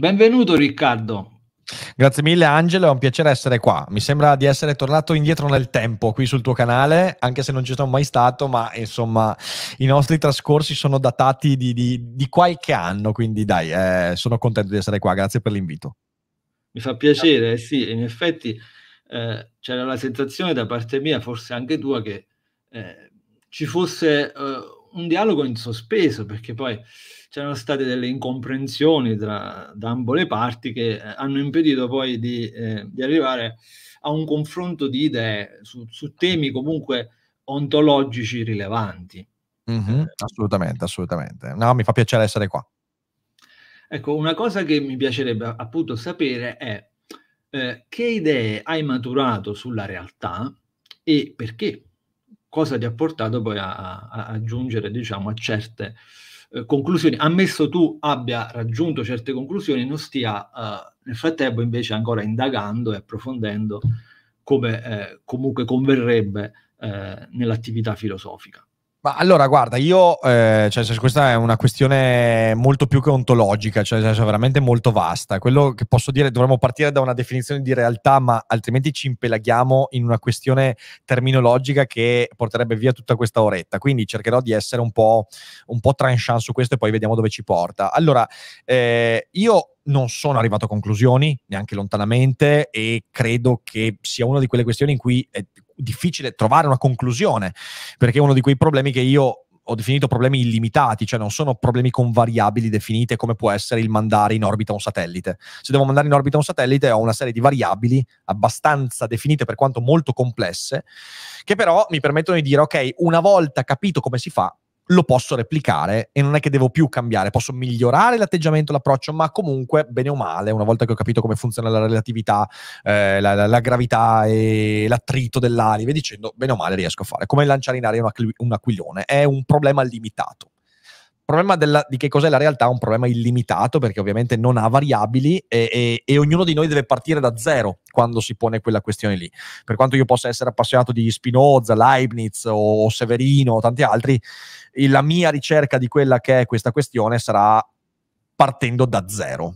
Benvenuto Riccardo. Grazie mille Angelo, è un piacere essere qua. Mi sembra di essere tornato indietro nel tempo qui sul tuo canale, anche se non ci sono mai stato, ma insomma i nostri trascorsi sono datati di, di, di qualche anno, quindi dai, eh, sono contento di essere qua, grazie per l'invito. Mi fa piacere, sì, in effetti eh, c'era la sensazione da parte mia, forse anche tua, che eh, ci fosse eh, un dialogo in sospeso perché poi c'erano state delle incomprensioni tra, da ambo le parti che eh, hanno impedito poi di, eh, di arrivare a un confronto di idee su, su temi comunque ontologici rilevanti. Mm-hmm, assolutamente, assolutamente. No, mi fa piacere essere qua. Ecco, una cosa che mi piacerebbe appunto sapere è eh, che idee hai maturato sulla realtà e perché? cosa ti ha portato poi a, a, a giungere diciamo, a certe eh, conclusioni, ammesso tu abbia raggiunto certe conclusioni e non stia eh, nel frattempo invece ancora indagando e approfondendo come eh, comunque converrebbe eh, nell'attività filosofica. Ma allora, guarda, io, eh, cioè, cioè, questa è una questione molto più che ontologica, cioè, cioè, veramente molto vasta. Quello che posso dire, dovremmo partire da una definizione di realtà, ma altrimenti ci impelaghiamo in una questione terminologica che porterebbe via tutta questa oretta. Quindi cercherò di essere un po', un po tranchant su questo e poi vediamo dove ci porta. Allora, eh, io non sono arrivato a conclusioni, neanche lontanamente, e credo che sia una di quelle questioni in cui... Eh, difficile trovare una conclusione, perché è uno di quei problemi che io ho definito problemi illimitati, cioè non sono problemi con variabili definite come può essere il mandare in orbita un satellite. Se devo mandare in orbita un satellite ho una serie di variabili abbastanza definite per quanto molto complesse, che però mi permettono di dire ok, una volta capito come si fa, lo posso replicare e non è che devo più cambiare, posso migliorare l'atteggiamento, l'approccio, ma comunque, bene o male, una volta che ho capito come funziona la relatività, eh, la, la, la, gravità e l'attrito dell'alive, dicendo bene o male riesco a fare. Come lanciare in aria un, aquil- un aquilone, è un problema limitato problema della, di che cos'è la realtà è un problema illimitato perché ovviamente non ha variabili e, e, e, ognuno di noi deve partire da zero quando si pone quella questione lì. Per quanto io possa essere appassionato di Spinoza, Leibniz o Severino o tanti altri, la mia ricerca di quella che è questa questione sarà partendo da zero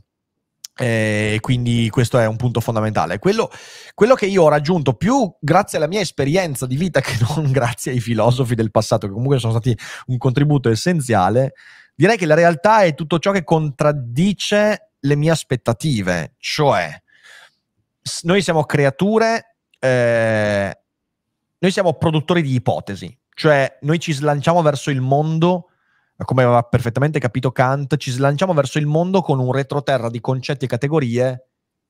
eh, quindi questo è un punto fondamentale. Quello, quello, che io ho raggiunto più grazie alla mia esperienza di vita che non grazie ai filosofi del passato, che comunque sono stati un contributo essenziale, direi che la realtà è tutto ciò che contraddice le mie aspettative. Cioè, noi siamo creature, eh, noi siamo produttori di ipotesi, cioè noi ci slanciamo verso il mondo ma come aveva perfettamente capito Kant, ci slanciamo verso il mondo con un retroterra di concetti e categorie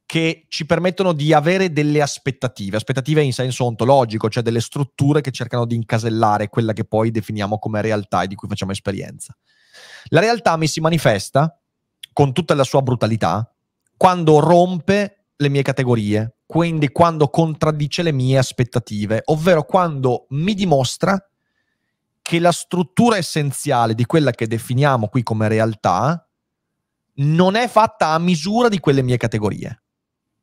che ci permettono di avere delle aspettative, aspettative in senso ontologico, cioè delle strutture che cercano di incasellare quella che poi definiamo come realtà e di cui facciamo esperienza. La realtà mi si manifesta con tutta la sua brutalità quando rompe le mie categorie, quindi quando contraddice le mie aspettative, ovvero quando mi dimostra che la struttura essenziale di quella che definiamo qui come realtà non è fatta a misura di quelle mie categorie.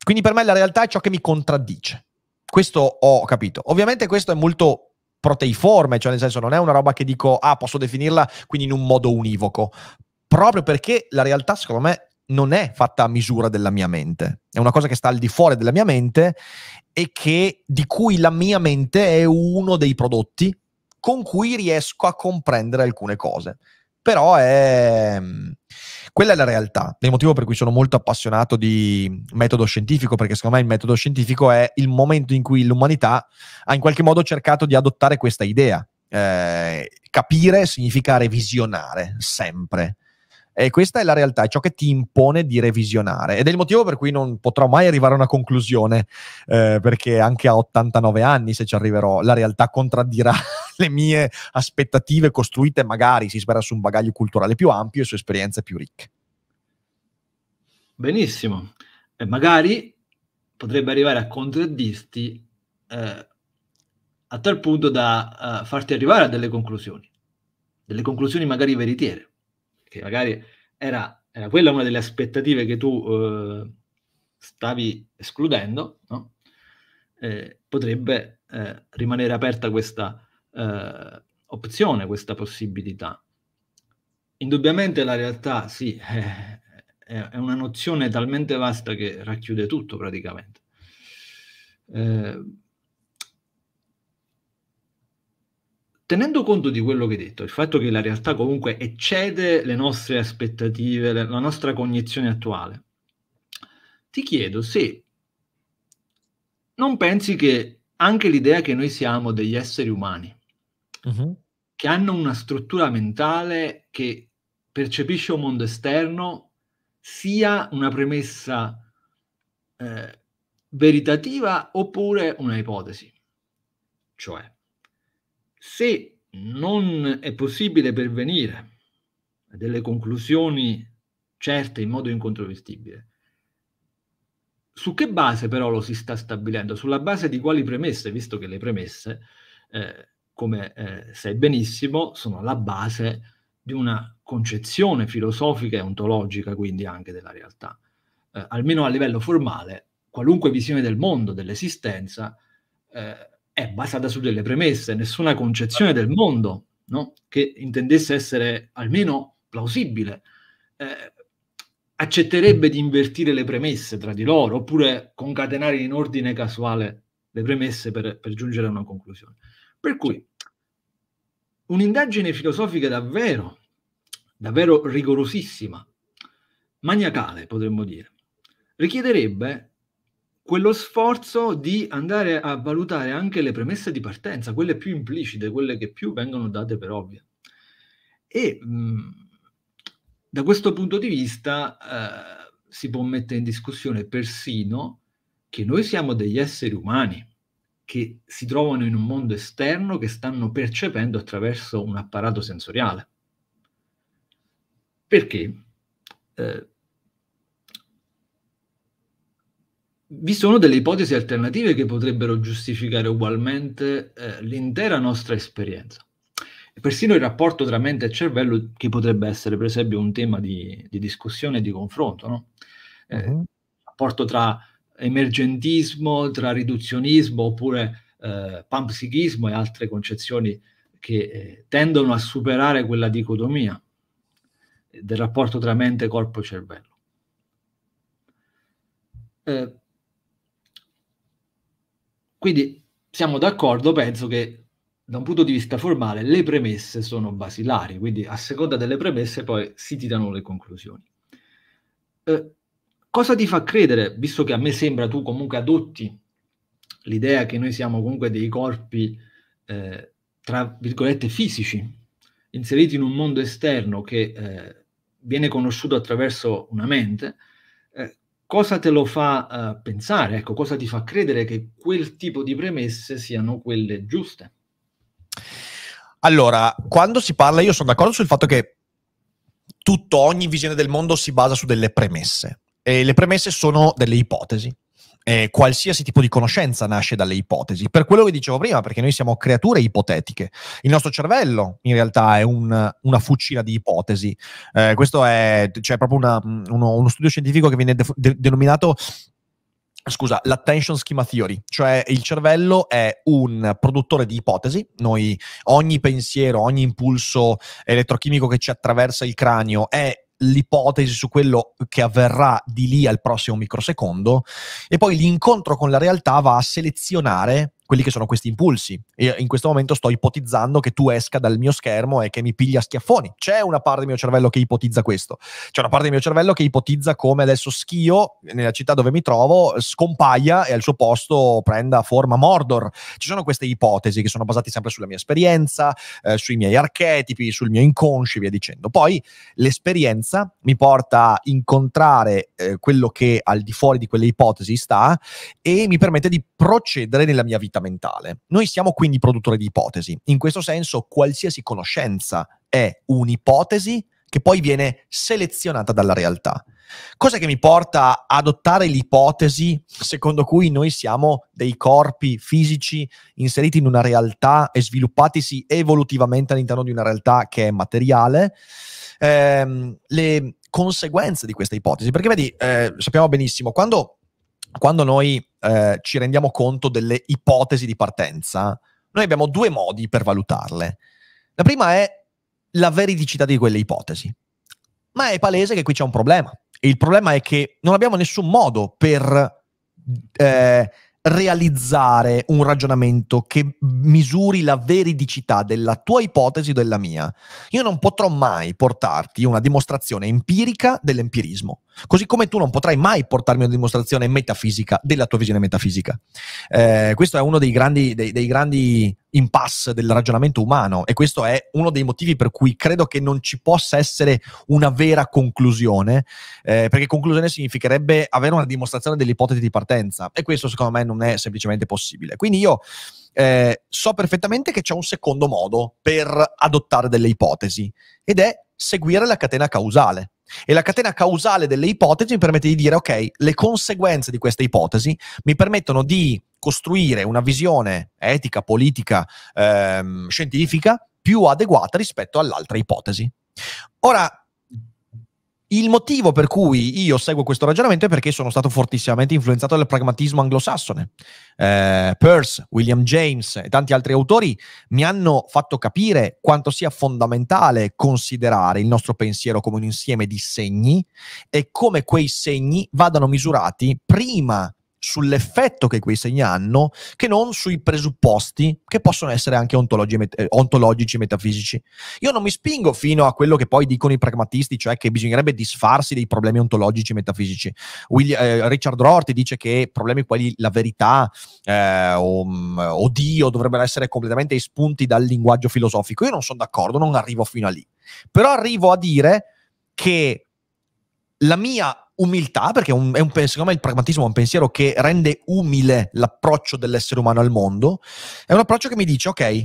Quindi per me la realtà è ciò che mi contraddice. Questo ho capito. Ovviamente questo è molto proteiforme, cioè nel senso non è una roba che dico, ah, posso definirla quindi in un modo univoco, proprio perché la realtà secondo me non è fatta a misura della mia mente, è una cosa che sta al di fuori della mia mente e che, di cui la mia mente è uno dei prodotti con cui riesco a comprendere alcune cose. Però è... Mm, quella è la realtà, è il motivo per cui sono molto appassionato di metodo scientifico, perché secondo me il metodo scientifico è il momento in cui l'umanità ha in qualche modo cercato di adottare questa idea. Eh, capire significa revisionare sempre. E questa è la realtà, è ciò che ti impone di revisionare. Ed è il motivo per cui non potrò mai arrivare a una conclusione, eh, perché anche a 89 anni, se ci arriverò, la realtà contraddirà le mie aspettative costruite magari si spera su un bagaglio culturale più ampio e su esperienze più ricche. Benissimo. E eh, magari potrebbe arrivare a contraddirti eh, a tal punto da uh, farti arrivare a delle conclusioni, delle conclusioni magari veritiere, che magari era, era quella una delle aspettative che tu uh, stavi escludendo, no? eh, potrebbe eh, rimanere aperta questa eh, opzione, questa possibilità. Indubbiamente la realtà, sì, è, è, una nozione talmente vasta che racchiude tutto praticamente. Eh, tenendo conto di quello che hai detto, il fatto che la realtà comunque eccede le nostre aspettative, la nostra cognizione attuale, ti chiedo se non pensi che anche l'idea che noi siamo degli esseri umani, uh-huh. che hanno una struttura mentale che percepisce un mondo esterno sia una premessa eh, veritativa oppure una ipotesi. Cioè, se non è possibile pervenire a delle conclusioni certe in modo incontrovertibile, su che base però lo si sta stabilendo? Sulla base di quali premesse, visto che le premesse eh, come eh, sai benissimo, sono la base di una concezione filosofica e ontologica, quindi anche della realtà. Eh, almeno a livello formale, qualunque visione del mondo, dell'esistenza, eh, è basata su delle premesse, nessuna concezione del mondo no? che intendesse essere almeno plausibile. Eh, accetterebbe di invertire le premesse tra di loro oppure concatenare in ordine casuale le premesse per, per giungere a una conclusione. Per cui un'indagine filosofica davvero, davvero rigorosissima, maniacale potremmo dire, richiederebbe quello sforzo di andare a valutare anche le premesse di partenza, quelle più implicite, quelle che più vengono date per ovvie. E mm, da questo punto di vista eh, si può mettere in discussione persino che noi siamo degli esseri umani che si trovano in un mondo esterno che stanno percependo attraverso un apparato sensoriale. Perché? Eh, vi sono delle ipotesi alternative che potrebbero giustificare ugualmente eh, l'intera nostra esperienza. E persino il rapporto tra mente e cervello, che potrebbe essere per esempio un tema di, di discussione e di confronto, no? eh, mm-hmm. rapporto tra emergentismo, tra riduzionismo oppure eh, panpsichismo e altre concezioni che eh, tendono a superare quella dicotomia del rapporto tra mente, corpo e cervello. Eh, quindi siamo d'accordo, penso che da un punto di vista formale le premesse sono basilari, quindi a seconda delle premesse poi si tirano le conclusioni. Eh, Cosa ti fa credere, visto che a me sembra tu comunque adotti l'idea che noi siamo comunque dei corpi, eh, tra virgolette, fisici, inseriti in un mondo esterno che eh, viene conosciuto attraverso una mente, eh, cosa te lo fa eh, pensare? Ecco, cosa ti fa credere che quel tipo di premesse siano quelle giuste? Allora, quando si parla, io sono d'accordo sul fatto che tutto, ogni visione del mondo si basa su delle premesse. Eh, le premesse sono delle ipotesi. Eh, qualsiasi tipo di conoscenza nasce dalle ipotesi. Per quello che dicevo prima, perché noi siamo creature ipotetiche. Il nostro cervello, in realtà, è un, una fucina di ipotesi. Eh, questo è cioè, proprio una, uno, uno, studio scientifico che viene de- de- denominato scusa, l'attention schema theory, cioè il cervello è un produttore di ipotesi, noi ogni pensiero, ogni impulso elettrochimico che ci attraversa il cranio è l'ipotesi su quello che avverrà di lì al prossimo microsecondo e poi l'incontro con la realtà va a selezionare quelli che sono questi impulsi. E in questo momento sto ipotizzando che tu esca dal mio schermo e che mi piglia schiaffoni. C'è una parte del mio cervello che ipotizza questo. C'è una parte del mio cervello che ipotizza come adesso Schio, nella città dove mi trovo, scompaia e al suo posto prenda forma Mordor. Ci sono queste ipotesi che sono basate sempre sulla mia esperienza, eh, sui miei archetipi, sul mio inconscio e via dicendo. Poi l'esperienza mi porta a incontrare eh, quello che al di fuori di quelle ipotesi sta e mi permette di procedere nella mia vita comportamentale. Noi siamo quindi produttori di ipotesi. In questo senso, qualsiasi conoscenza è un'ipotesi che poi viene selezionata dalla realtà. Cosa che mi porta ad adottare l'ipotesi secondo cui noi siamo dei corpi fisici inseriti in una realtà e sviluppatisi evolutivamente all'interno di una realtà che è materiale, ehm, le conseguenze di questa ipotesi. Perché vedi, eh, sappiamo benissimo, quando quando noi eh, ci rendiamo conto delle ipotesi di partenza, noi abbiamo due modi per valutarle. La prima è la veridicità di quelle ipotesi. Ma è palese che qui c'è un problema. il problema è che non abbiamo nessun modo per eh, realizzare un ragionamento che misuri la veridicità della tua ipotesi o della mia. Io non potrò mai portarti una dimostrazione empirica dell'empirismo. Così come tu non potrai mai portarmi una dimostrazione metafisica della tua visione metafisica. Eh, questo è uno dei grandi, dei, dei grandi impasse del ragionamento umano e questo è uno dei motivi per cui credo che non ci possa essere una vera conclusione, eh, perché conclusione significherebbe avere una dimostrazione dell'ipotesi di partenza e questo secondo me non è semplicemente possibile. Quindi io eh, so perfettamente che c'è un secondo modo per adottare delle ipotesi ed è seguire la catena causale. E la catena causale delle ipotesi mi permette di dire, ok, le conseguenze di queste ipotesi mi permettono di costruire una visione etica, politica, ehm, scientifica più adeguata rispetto all'altra ipotesi. Ora, il motivo per cui io seguo questo ragionamento è perché sono stato fortissimamente influenzato dal pragmatismo anglosassone. Eh, Peirce, William James e tanti altri autori mi hanno fatto capire quanto sia fondamentale considerare il nostro pensiero come un insieme di segni e come quei segni vadano misurati prima di sull'effetto che quei segni hanno che non sui presupposti che possono essere anche eh, ontologici e metafisici. Io non mi spingo fino a quello che poi dicono i pragmatisti, cioè che bisognerebbe disfarsi dei problemi ontologici e metafisici. William, eh, Richard Rorty dice che problemi quali la verità eh, o, mm, o Dio dovrebbero essere completamente espunti dal linguaggio filosofico. Io non sono d'accordo, non arrivo fino a lì. Però arrivo a dire che la mia umiltà, perché è un, è un, secondo me il pragmatismo è un pensiero che rende umile l'approccio dell'essere umano al mondo, è un approccio che mi dice, ok,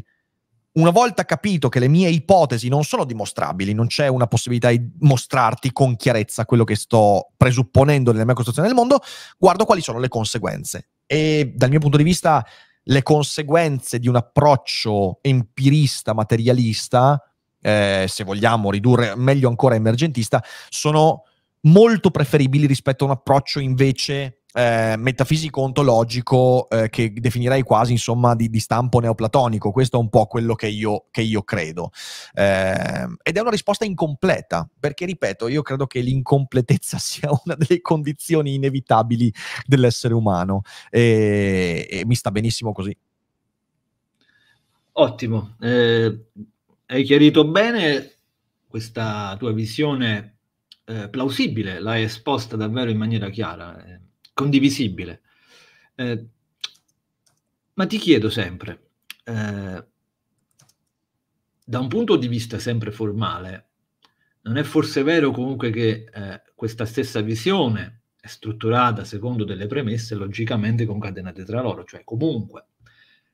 una volta capito che le mie ipotesi non sono dimostrabili, non c'è una possibilità di mostrarti con chiarezza quello che sto presupponendo nella mia costruzione del mondo, guardo quali sono le conseguenze. E dal mio punto di vista le conseguenze di un approccio empirista, materialista, eh, se vogliamo ridurre meglio ancora emergentista, sono molto preferibili rispetto a un approccio invece eh, metafisico ontologico eh, che definirei quasi insomma di, di, stampo neoplatonico questo è un po' quello che io, che io credo eh, ed è una risposta incompleta perché ripeto io credo che l'incompletezza sia una delle condizioni inevitabili dell'essere umano e, e mi sta benissimo così ottimo eh, hai chiarito bene questa tua visione eh, plausibile, l'hai esposta davvero in maniera chiara, eh, condivisibile. Eh, ma ti chiedo sempre, eh, da un punto di vista sempre formale, non è forse vero comunque che eh, questa stessa visione è strutturata secondo delle premesse logicamente concatenate tra loro, cioè comunque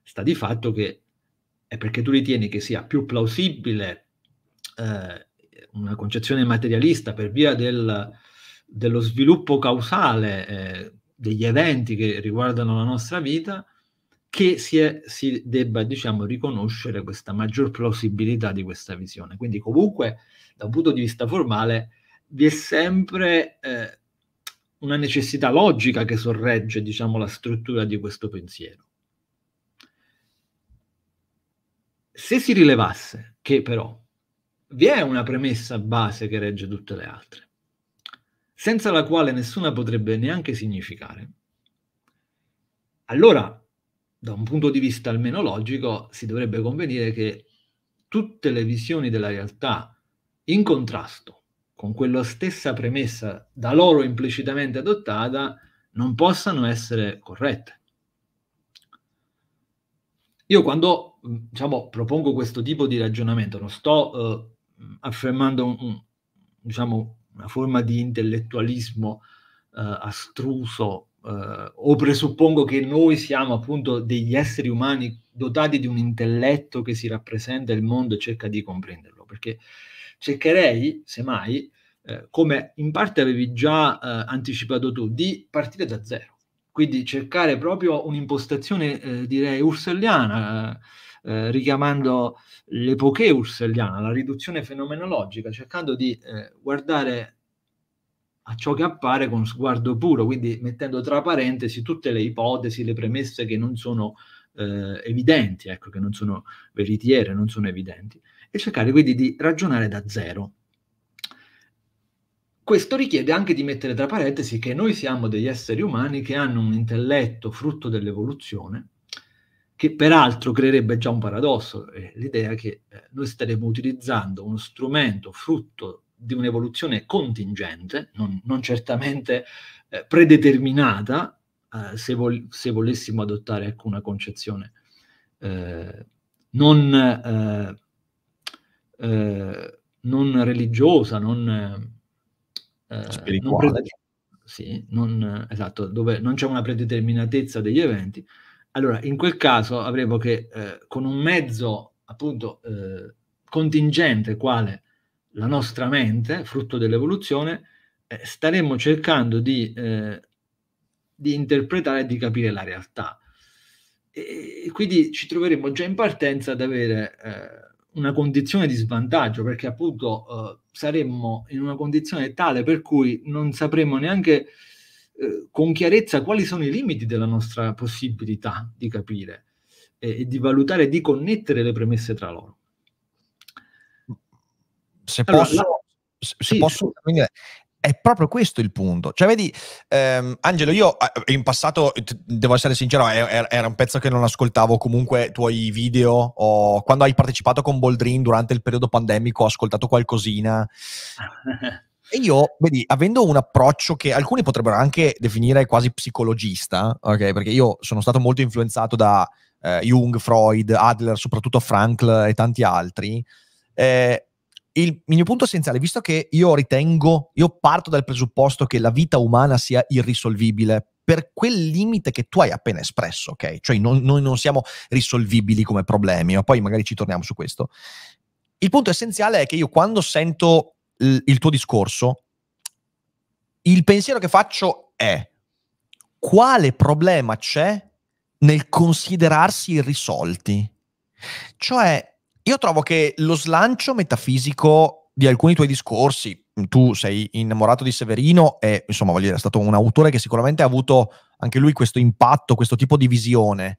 sta di fatto che è perché tu ritieni che sia più plausibile eh, una concezione materialista per via del, dello sviluppo causale eh, degli eventi che riguardano la nostra vita, che si, è, si debba, diciamo, riconoscere questa maggior plausibilità di questa visione. Quindi comunque, da un punto di vista formale, vi è sempre... Eh, una necessità logica che sorregge, diciamo, la struttura di questo pensiero. Se si rilevasse che però vi è una premessa base che regge tutte le altre, senza la quale nessuna potrebbe neanche significare. Allora, da un punto di vista almeno logico, si dovrebbe convenire che tutte le visioni della realtà in contrasto con quella stessa premessa da loro implicitamente adottata non possano essere corrette. Io quando diciamo, propongo questo tipo di ragionamento non sto eh, affermando un, diciamo, una forma di intellettualismo eh, astruso eh, o presuppongo che noi siamo appunto degli esseri umani dotati di un intelletto che si rappresenta il mondo e cerca di comprenderlo, perché cercherei, semmai, eh, come in parte avevi già eh, anticipato tu, di partire da zero, quindi cercare proprio un'impostazione, eh, direi, urselliana eh, richiamando l'epoche urselliana, la riduzione fenomenologica, cercando di eh, guardare a ciò che appare con sguardo puro, quindi mettendo tra parentesi tutte le ipotesi, le premesse che non sono eh, evidenti, ecco, che non sono veritiere, non sono evidenti, e cercare quindi di ragionare da zero. Questo richiede anche di mettere tra parentesi che noi siamo degli esseri umani che hanno un intelletto frutto dell'evoluzione, che peraltro creerebbe già un paradosso, eh, l'idea che eh, noi staremmo utilizzando uno strumento frutto di un'evoluzione contingente, non, non certamente eh, predeterminata, eh, se, vol- se, volessimo adottare ecco, una concezione eh, non, eh, non, religiosa, non, spirituale. Non pre- sì, non, esatto, dove non c'è una predeterminatezza degli eventi, allora, in quel caso avremo che eh, con un mezzo appunto eh, contingente quale la nostra mente, frutto dell'evoluzione, eh, staremmo cercando di, eh, di interpretare e di capire la realtà. E, e quindi ci troveremmo già in partenza ad avere eh, una condizione di svantaggio, perché appunto eh, saremmo in una condizione tale per cui non sapremmo neanche eh, con chiarezza quali sono i limiti della nostra possibilità di capire e, e di valutare e di connettere le premesse tra loro. Se allora, posso, la... se sì, posso sì. È proprio questo il punto. Cioè, vedi, ehm, Angelo, io eh, in passato, eh, devo essere sincero, era un pezzo che non ascoltavo comunque tuoi video. O, quando hai partecipato con Boldrin durante il periodo pandemico, ho ascoltato qualcosina. E io, vedi, avendo un approccio che alcuni potrebbero anche definire quasi psicologista, ok? Perché io sono stato molto influenzato da eh, Jung, Freud, Adler, soprattutto Frankl e tanti altri. Eh, il mio punto essenziale, visto che io ritengo, io parto dal presupposto che la vita umana sia irrisolvibile per quel limite che tu hai appena espresso, ok? Cioè non, noi non siamo risolvibili come problemi, ma poi magari ci torniamo su questo. Il punto essenziale è che io quando sento il tuo discorso, il pensiero che faccio è quale problema c'è nel considerarsi irrisolti? Cioè, io trovo che lo slancio metafisico di alcuni tuoi discorsi, tu sei innamorato di Severino e insomma, voglio dire, è stato un autore che sicuramente ha avuto anche lui questo impatto, questo tipo di visione,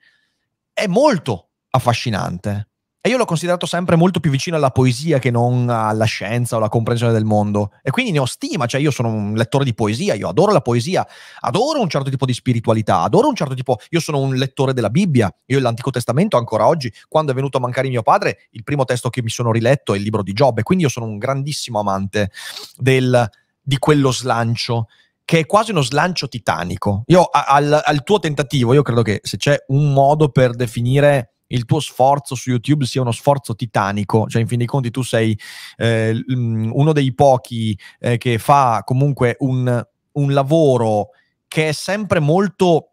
è molto affascinante. E io l'ho considerato sempre molto più vicino alla poesia che non alla scienza o alla comprensione del mondo. E quindi ne ho stima, cioè io sono un lettore di poesia, io adoro la poesia, adoro un certo tipo di spiritualità, adoro un certo tipo... Io sono un lettore della Bibbia, io l'Antico Testamento ancora oggi, quando è venuto a mancare mio padre, il primo testo che mi sono riletto è il libro di Giobbe, quindi io sono un grandissimo amante del, di quello slancio che è quasi uno slancio titanico. Io al, al tuo tentativo, io credo che se c'è un modo per definire il tuo sforzo su YouTube sia uno sforzo titanico, cioè in fin dei conti tu sei eh, mm, uno dei pochi eh, che fa comunque un, un lavoro che è sempre molto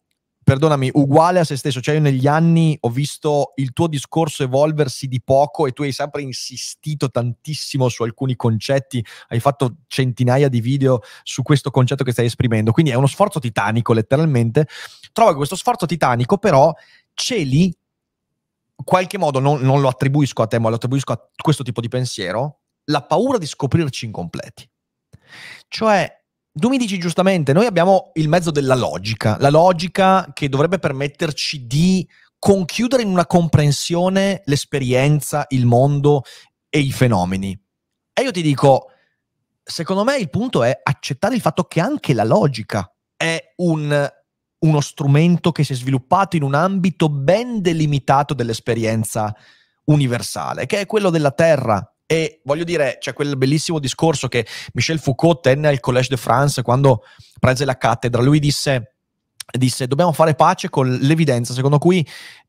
perdonami, uguale a se stesso. Cioè, io negli anni ho visto il tuo discorso evolversi di poco e tu hai sempre insistito tantissimo su alcuni concetti, hai fatto centinaia di video su questo concetto che stai esprimendo. Quindi è uno sforzo titanico, letteralmente. Trovo che questo sforzo titanico, però, celi qualche modo non, non, lo attribuisco a te, ma lo attribuisco a questo tipo di pensiero, la paura di scoprirci incompleti. Cioè, tu mi dici giustamente, noi abbiamo il mezzo della logica, la logica che dovrebbe permetterci di conchiudere in una comprensione l'esperienza, il mondo e i fenomeni. E io ti dico, secondo me il punto è accettare il fatto che anche la logica è un uno strumento che si è sviluppato in un ambito ben delimitato dell'esperienza universale, che è quello della Terra. E voglio dire, c'è quel bellissimo discorso che Michel Foucault tenne al Collège de France quando prese la cattedra. Lui disse, disse dobbiamo fare pace con l'evidenza secondo cui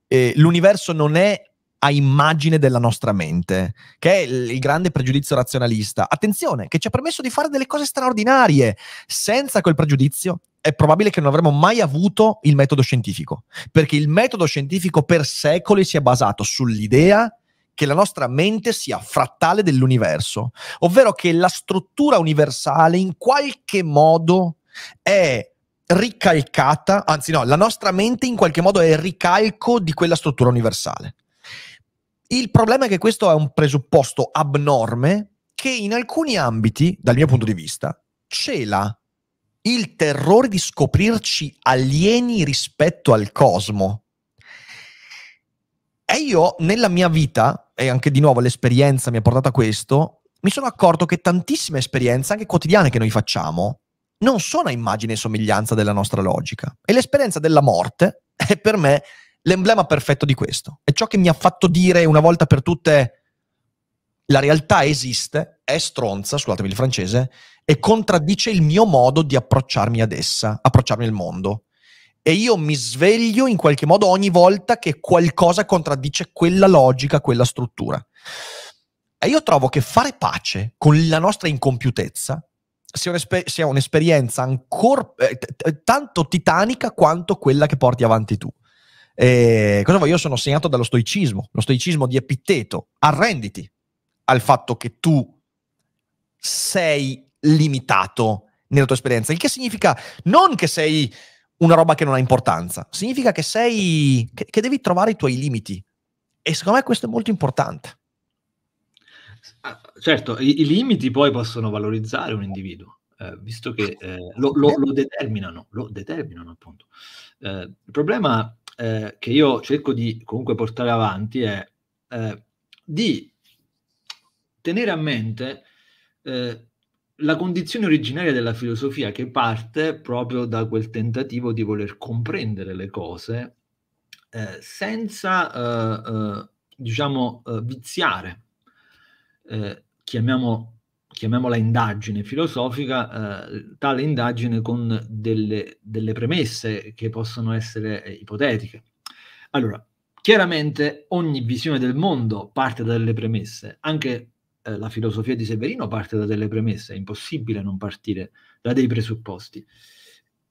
eh, l'universo non è a immagine della nostra mente, che è il grande pregiudizio razionalista. Attenzione, che ci ha permesso di fare delle cose straordinarie. Senza quel pregiudizio è probabile che non avremmo mai avuto il metodo scientifico, perché il metodo scientifico per secoli si è basato sull'idea che la nostra mente sia frattale dell'universo, ovvero che la struttura universale in qualche modo è ricalcata, anzi no, la nostra mente in qualche modo è il ricalco di quella struttura universale. Il problema è che questo è un presupposto abnorme che in alcuni ambiti, dal mio punto di vista, cela il terrore di scoprirci alieni rispetto al cosmo. E io nella mia vita, e anche di nuovo l'esperienza mi ha portato a questo, mi sono accorto che tantissime esperienze, anche quotidiane che noi facciamo, non sono a immagine e somiglianza della nostra logica. E l'esperienza della morte è per me l'emblema perfetto di questo. È ciò che mi ha fatto dire una volta per tutte la realtà esiste, è stronza, scusatemi il francese, e contraddice il mio modo di approcciarmi ad essa, approcciarmi al mondo. E io mi sveglio in qualche modo ogni volta che qualcosa contraddice quella logica, quella struttura. E io trovo che fare pace con la nostra incompiutezza sia, un'esper- sia un'esperienza ancora eh, t- tanto titanica quanto quella che porti avanti tu. Eh, cosa vuoi? Io sono segnato dallo stoicismo, lo stoicismo di Epitteto. Arrenditi al fatto che tu sei limitato nella tua esperienza, il che significa non che sei una roba che non ha importanza, significa che sei che, che devi trovare i tuoi limiti e secondo me questo è molto importante. Ah, certo, i, i limiti poi possono valorizzare un individuo. Eh, visto che eh, lo, lo, lo, determinano, lo determinano appunto. Eh, il problema eh, che io cerco di comunque portare avanti è eh, di tenere a mente eh, la condizione originaria della filosofia che parte proprio da quel tentativo di voler comprendere le cose eh, senza, eh, eh, diciamo, eh, viziare, eh, chiamiamo, chiamiamola indagine filosofica, eh, tale indagine con delle, delle premesse che possono essere ipotetiche. Allora, chiaramente ogni visione del mondo parte dalle premesse, anche eh, la filosofia di Severino parte da delle premesse, è impossibile non partire da dei presupposti.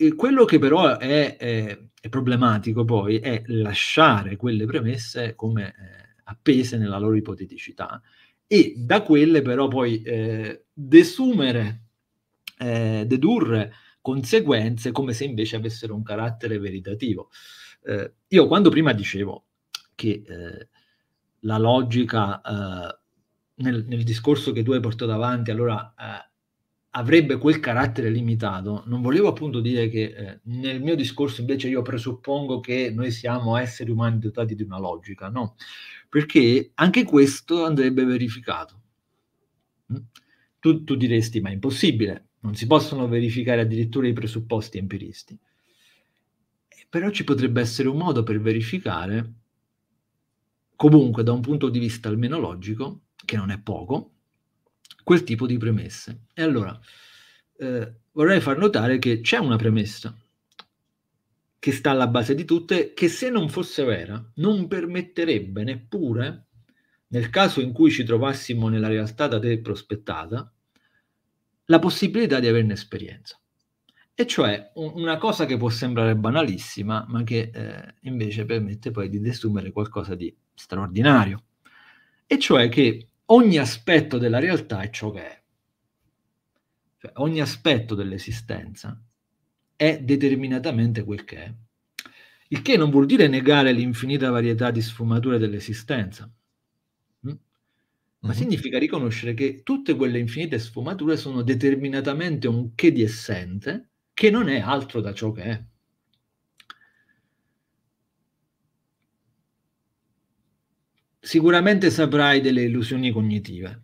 E quello che però è, è, è, problematico poi è lasciare quelle premesse come eh, appese nella loro ipoteticità e da quelle però poi eh, desumere, eh, dedurre conseguenze come se invece avessero un carattere veritativo. Eh, io quando prima dicevo che la logica eh, nel, nel, discorso che tu hai portato avanti, allora eh, avrebbe quel carattere limitato, non volevo appunto dire che eh, nel mio discorso invece io presuppongo che noi siamo esseri umani dotati di una logica, no, perché anche questo andrebbe verificato. Mm? Tu, tu diresti, ma è impossibile, non si possono verificare addirittura i presupposti empiristi. Eh, però ci potrebbe essere un modo per verificare, comunque da un punto di vista almeno logico, che non è poco, quel tipo di premesse. E allora eh, vorrei far notare che c'è una premessa che sta alla base di tutte, che se non fosse vera non permetterebbe neppure, nel caso in cui ci trovassimo nella realtà da te prospettata, la possibilità di averne esperienza. E cioè una cosa che può sembrare banalissima, ma che eh, invece permette poi di desumere qualcosa di straordinario. E cioè che ogni aspetto della realtà è ciò che è. Cioè, ogni aspetto dell'esistenza è determinatamente quel che è. Il che non vuol dire negare l'infinita varietà di sfumature dell'esistenza, mm? ma mm-hmm. significa riconoscere che tutte quelle infinite sfumature sono determinatamente un che di essente che non è altro da ciò che è. sicuramente saprai delle illusioni cognitive.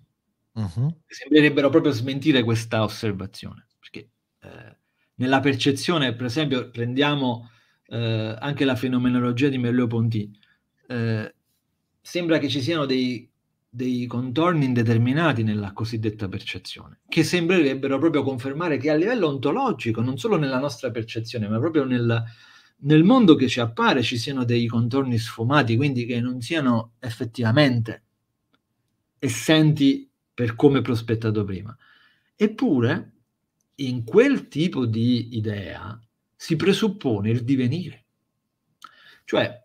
Uh-huh. Sembrerebbero proprio smentire questa osservazione, perché eh, nella percezione, per esempio, prendiamo eh, anche la fenomenologia di Merleau-Ponty, eh, sembra che ci siano dei, dei contorni indeterminati nella cosiddetta percezione, che sembrerebbero proprio confermare che a livello ontologico, non solo nella nostra percezione, ma proprio nel, nel mondo che ci appare ci siano dei contorni sfumati, quindi che non siano effettivamente essenti per come prospettato prima. Eppure, in quel tipo di idea si presuppone il divenire. Cioè,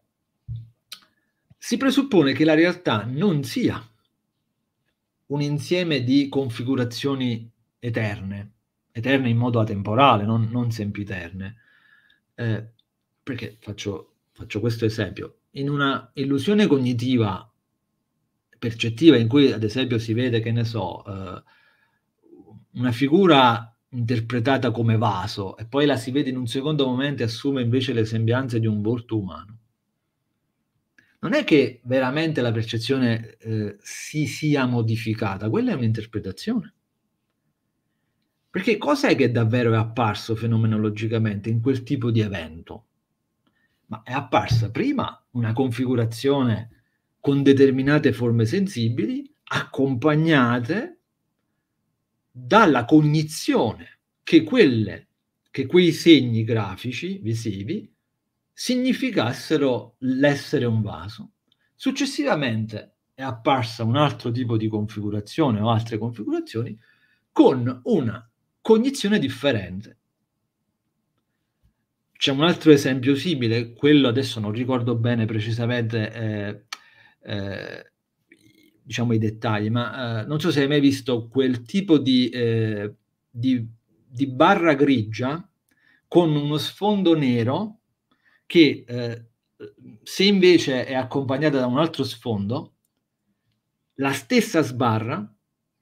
si presuppone che la realtà non sia un insieme di configurazioni eterne, eterne in modo atemporale, non, non sempiterne, eh, perché faccio, faccio questo esempio, in una illusione cognitiva percettiva in cui ad esempio si vede che ne so eh, una figura interpretata come vaso e poi la si vede in un secondo momento e assume invece le sembianze di un volto umano non è che veramente la percezione eh, si sia modificata quella è un'interpretazione perché cos'è che davvero è apparso fenomenologicamente in quel tipo di evento ma è apparsa prima una configurazione con determinate forme sensibili accompagnate dalla cognizione che, quelle, che quei segni grafici visivi significassero l'essere un vaso. Successivamente è apparsa un altro tipo di configurazione o altre configurazioni con una cognizione differente c'è un altro esempio simile, quello adesso non ricordo bene precisamente eh, eh, diciamo i dettagli, ma eh, non so se hai mai visto quel tipo di, eh, di, di barra grigia con uno sfondo nero che eh, se invece è accompagnata da un altro sfondo, la stessa sbarra,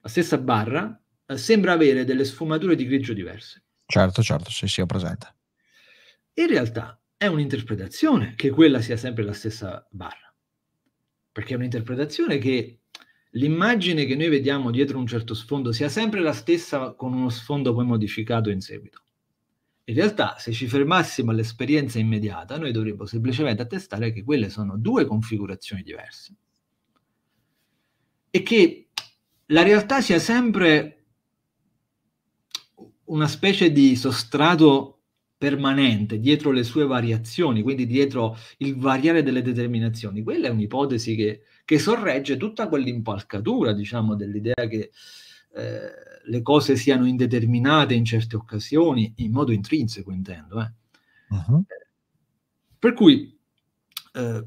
la stessa barra, eh, sembra avere delle sfumature di grigio diverse. Certo, certo, sì, sì, ho presente. In realtà è un'interpretazione che quella sia sempre la stessa barra, perché è un'interpretazione che l'immagine che noi vediamo dietro un certo sfondo sia sempre la stessa con uno sfondo poi modificato in seguito. In realtà, se ci fermassimo all'esperienza immediata, noi dovremmo semplicemente attestare che quelle sono due configurazioni diverse e che la realtà sia sempre una specie di sostrato permanente dietro le sue variazioni, quindi dietro il variare delle determinazioni, quella è un'ipotesi che, che sorregge tutta quell'impalcatura, diciamo, dell'idea che eh, le cose siano indeterminate in certe occasioni, in modo intrinseco intendo. Eh. Uh-huh. Eh, per cui eh,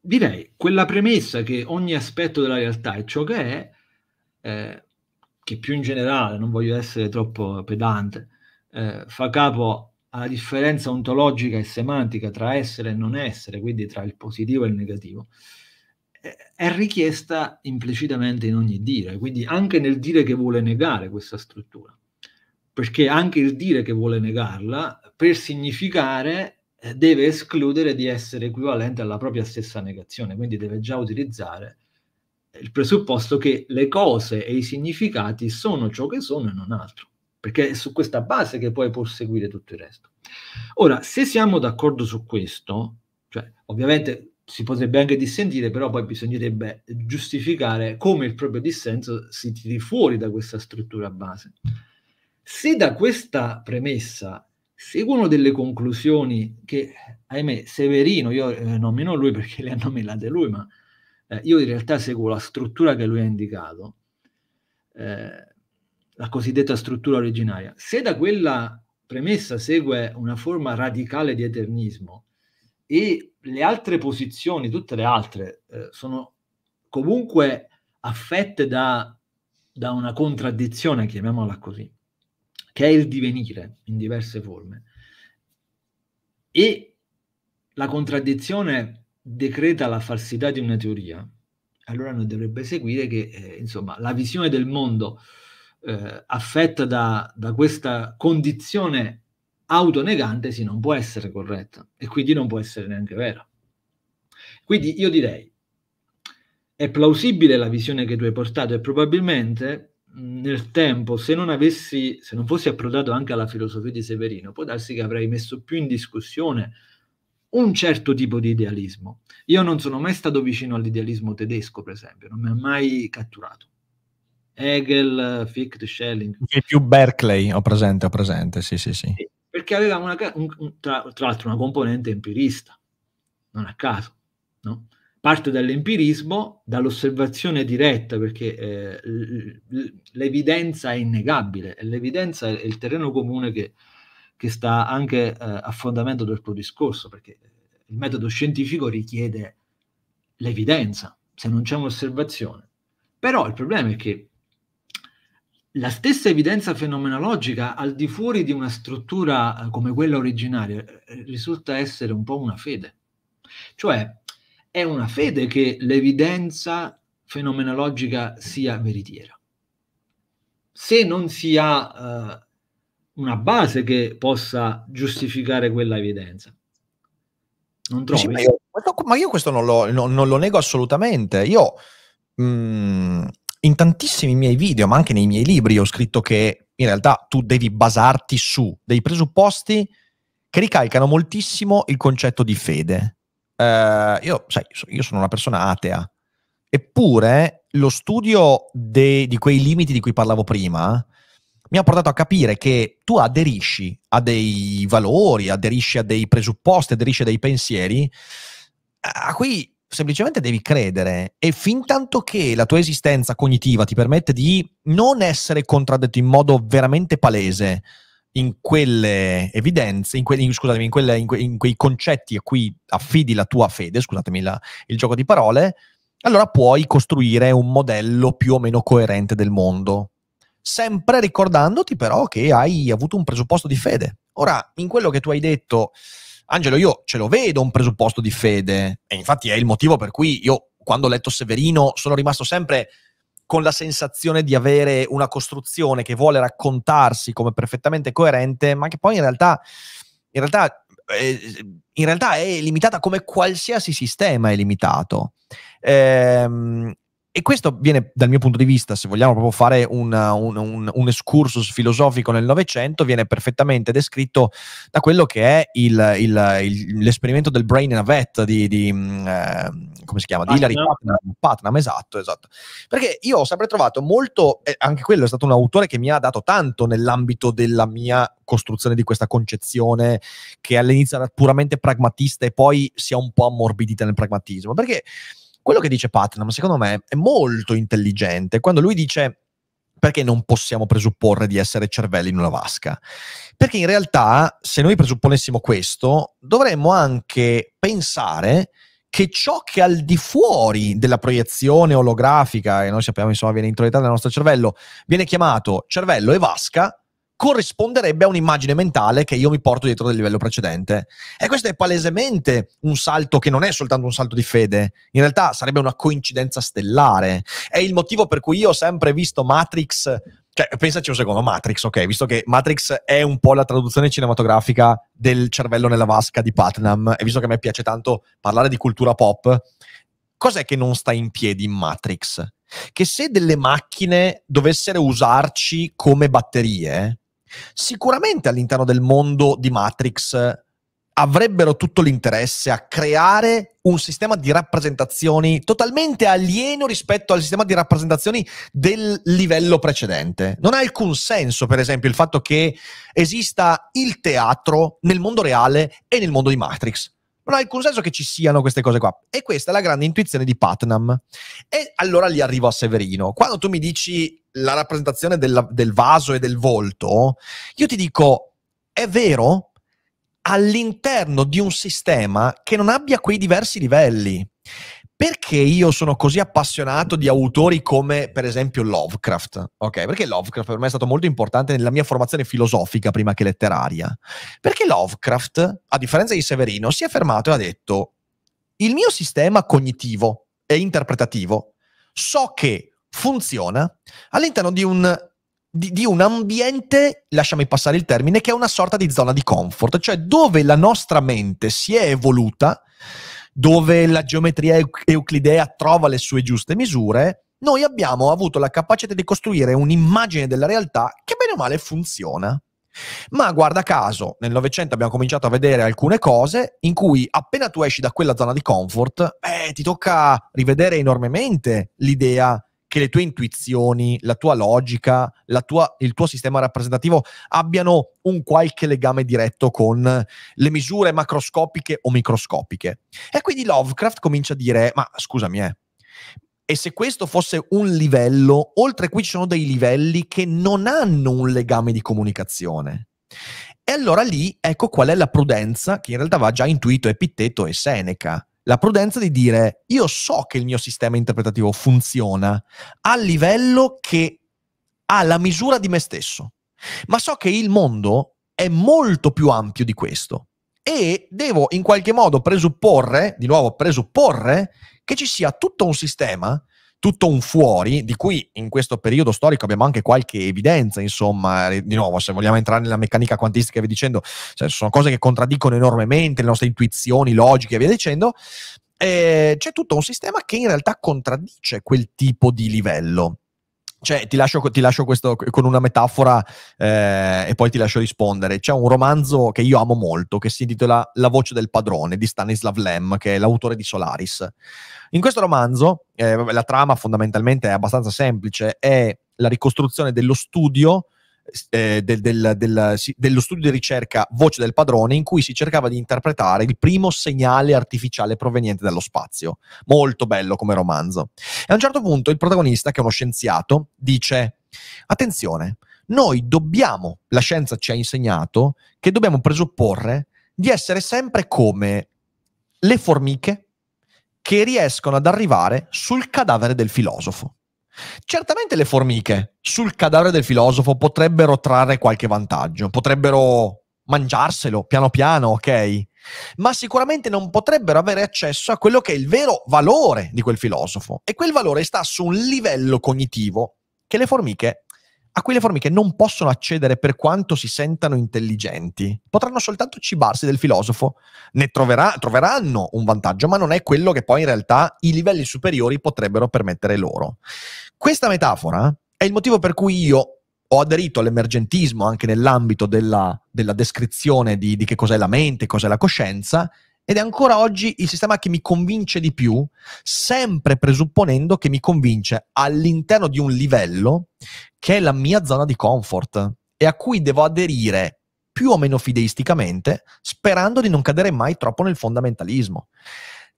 direi quella premessa che ogni aspetto della realtà è ciò che è, eh, che più in generale, non voglio essere troppo pedante, eh, fa capo alla differenza ontologica e semantica tra essere e non essere, quindi tra il positivo e il negativo, è richiesta implicitamente in ogni dire, quindi anche nel dire che vuole negare questa struttura, perché anche il dire che vuole negarla, per significare, eh, deve escludere di essere equivalente alla propria stessa negazione, quindi deve già utilizzare il presupposto che le cose e i significati sono ciò che sono e non altro perché è su questa base che poi può seguire tutto il resto. Ora, se siamo d'accordo su questo, cioè, ovviamente si potrebbe anche dissentire, però poi bisognerebbe giustificare come il proprio dissenso si tiri fuori da questa struttura base. Se da questa premessa seguono delle conclusioni che, ahimè, Severino, io eh, nomino lui perché le ha nominate lui, ma eh, io in realtà seguo la struttura che lui ha indicato, eh, la cosiddetta struttura originaria. Se da quella premessa segue una forma radicale di eternismo e le altre posizioni, tutte le altre, eh, sono comunque affette da, da, una contraddizione, chiamiamola così, che è il divenire in diverse forme. E la contraddizione decreta la falsità di una teoria, allora non dovrebbe seguire che eh, insomma, la visione del mondo eh, affetta da, da, questa condizione autonegante sì, non può essere corretta e quindi non può essere neanche vera. Quindi io direi, è plausibile la visione che tu hai portato e probabilmente nel tempo, se non avessi, se non fossi approdato anche alla filosofia di Severino, può darsi che avrei messo più in discussione un certo tipo di idealismo. Io non sono mai stato vicino all'idealismo tedesco, per esempio, non mi ha mai catturato. Hegel, Fichte, Schelling. E più Berkeley, ho presente, ho presente, sì, sì, sì. Perché aveva una, un, tra, tra l'altro una componente empirista, non a caso, no? Parte dall'empirismo, dall'osservazione diretta, perché eh, l'evidenza è innegabile, l'evidenza è il terreno comune che, che sta anche eh, a fondamento del tuo discorso, perché eh, il metodo scientifico richiede l'evidenza, se non c'è un'osservazione. Però il problema è che la stessa evidenza fenomenologica al di fuori di una struttura eh, come quella originaria eh, risulta essere un po' una fede. Cioè è una fede che l'evidenza fenomenologica sia veritiera. Se non si ha eh, una base che possa giustificare quella evidenza. Non trovi? Sì, ma, io, ma, io, questo non lo, non, non lo nego assolutamente. Io... Mh mm, in tantissimi miei video, ma anche nei miei libri, ho scritto che in realtà tu devi basarti su dei presupposti che ricalcano moltissimo il concetto di fede. Eh, io, sai, io sono una persona atea, eppure lo studio de, di quei limiti di cui parlavo prima mi ha portato a capire che tu aderisci a dei valori, aderisci a dei presupposti, aderisci a dei pensieri eh, a cui semplicemente devi credere e fin tanto che la tua esistenza cognitiva ti permette di non essere contraddetto in modo veramente palese in quelle evidenze, in, que- in, scusatemi, in, quelle, in, que- in, quei concetti a cui affidi la tua fede, scusatemi la, il gioco di parole, allora puoi costruire un modello più o meno coerente del mondo, sempre ricordandoti però che hai avuto un presupposto di fede. Ora, in quello che tu hai detto, Angelo, io ce lo vedo un presupposto di fede e infatti è il motivo per cui io quando ho letto Severino sono rimasto sempre con la sensazione di avere una costruzione che vuole raccontarsi come perfettamente coerente, ma che poi in realtà, in realtà, eh, in realtà è limitata come qualsiasi sistema è limitato. Ehm, e questo viene, dal mio punto di vista, se vogliamo proprio fare una, un, un, un, excursus filosofico nel Novecento, viene perfettamente descritto da quello che è il, il, il, l'esperimento del brain in navet di, di mm, eh, come si chiama? Di Hilary Putnam. Putnam. esatto, esatto. Perché io ho sempre trovato molto, eh, anche quello è stato un autore che mi ha dato tanto nell'ambito della mia costruzione di questa concezione che all'inizio era puramente pragmatista e poi si è un po' ammorbidita nel pragmatismo. Perché quello che dice Putnam, secondo me, è molto intelligente quando lui dice perché non possiamo presupporre di essere cervelli in una vasca? Perché in realtà, se noi presupponessimo questo, dovremmo anche pensare che ciò che al di fuori della proiezione olografica, e noi sappiamo insomma viene introiettato nel nostro cervello, viene chiamato cervello e vasca, corrisponderebbe a un'immagine mentale che io mi porto dietro del livello precedente. E questo è palesemente un salto che non è soltanto un salto di fede, in realtà sarebbe una coincidenza stellare. È il motivo per cui io ho sempre visto Matrix cioè, pensaci un secondo, Matrix, ok, visto che Matrix è un po' la traduzione cinematografica del cervello nella vasca di Putnam, e visto che a me piace tanto parlare di cultura pop, cos'è che non sta in piedi in Matrix? Che se delle macchine dovessero usarci come batterie, Sicuramente all'interno del mondo di Matrix eh, avrebbero tutto l'interesse a creare un sistema di rappresentazioni totalmente alieno rispetto al sistema di rappresentazioni del livello precedente. Non ha alcun senso, per esempio, il fatto che esista il teatro nel mondo reale e nel mondo di Matrix non ha alcun senso che ci siano queste cose qua. E questa è la grande intuizione di Putnam. E allora lì arrivo a Severino. Quando tu mi dici la rappresentazione della, del vaso e del volto, io ti dico, è vero all'interno di un sistema che non abbia quei diversi livelli perché io sono così appassionato di autori come per esempio Lovecraft? Ok, perché Lovecraft per me è stato molto importante nella mia formazione filosofica prima che letteraria? Perché Lovecraft, a differenza di Severino, si è fermato e ha detto il mio sistema cognitivo e interpretativo so che funziona all'interno di un di, di, un ambiente, lasciami passare il termine, che è una sorta di zona di comfort, cioè dove la nostra mente si è evoluta dove la geometria euclidea trova le sue giuste misure, noi abbiamo avuto la capacità di costruire un'immagine della realtà che bene o male funziona. Ma guarda caso, nel Novecento abbiamo cominciato a vedere alcune cose in cui appena tu esci da quella zona di comfort, eh, ti tocca rivedere enormemente l'idea che le tue intuizioni, la tua logica, la tua, il tuo sistema rappresentativo abbiano un qualche legame diretto con le misure macroscopiche o microscopiche. E quindi Lovecraft comincia a dire, ma scusami, eh, e se questo fosse un livello, oltre qui ci sono dei livelli che non hanno un legame di comunicazione. E allora lì ecco qual è la prudenza che in realtà va già intuito Epitteto e Seneca la prudenza di dire io so che il mio sistema interpretativo funziona a livello che ha la misura di me stesso, ma so che il mondo è molto più ampio di questo e devo in qualche modo presupporre, di nuovo presupporre, che ci sia tutto un sistema tutto un fuori, di cui in questo periodo storico abbiamo anche qualche evidenza, insomma, eh, di nuovo, se vogliamo entrare nella meccanica quantistica, vi dicendo, cioè, sono cose che contraddicono enormemente le nostre intuizioni, logiche e via dicendo, eh, c'è tutto un sistema che in realtà contraddice quel tipo di livello. Cioè, ti lascio, ti lascio questo, con una metafora eh, e poi ti lascio rispondere. C'è un romanzo che io amo molto che si intitola La voce del padrone di Stanislav Lem, che è l'autore di Solaris. In questo romanzo eh, la trama fondamentalmente è abbastanza semplice, è la ricostruzione dello studio eh, del, del, del, dello studio di ricerca Voce del Padrone in cui si cercava di interpretare il primo segnale artificiale proveniente dallo spazio. Molto bello come romanzo. E a un certo punto il protagonista, che è uno scienziato, dice attenzione, noi dobbiamo, la scienza ci ha insegnato che dobbiamo presupporre di essere sempre come le formiche che riescono ad arrivare sul cadavere del filosofo. Certamente le formiche sul cadavere del filosofo potrebbero trarre qualche vantaggio, potrebbero mangiarselo piano piano, ok? Ma sicuramente non potrebbero avere accesso a quello che è il vero valore di quel filosofo. E quel valore sta su un livello cognitivo che le formiche a quelle formiche non possono accedere per quanto si sentano intelligenti. Potranno soltanto cibarsi del filosofo. Ne troverà, troveranno un vantaggio, ma non è quello che poi in realtà i livelli superiori potrebbero permettere loro. Questa metafora è il motivo per cui io ho aderito all'emergentismo anche nell'ambito della, della descrizione di, di che cos'è la mente, cos'è la coscienza, ed è ancora oggi il sistema che mi convince di più, sempre presupponendo che mi convince all'interno di un livello che è la mia zona di comfort e a cui devo aderire più o meno fideisticamente, sperando di non cadere mai troppo nel fondamentalismo.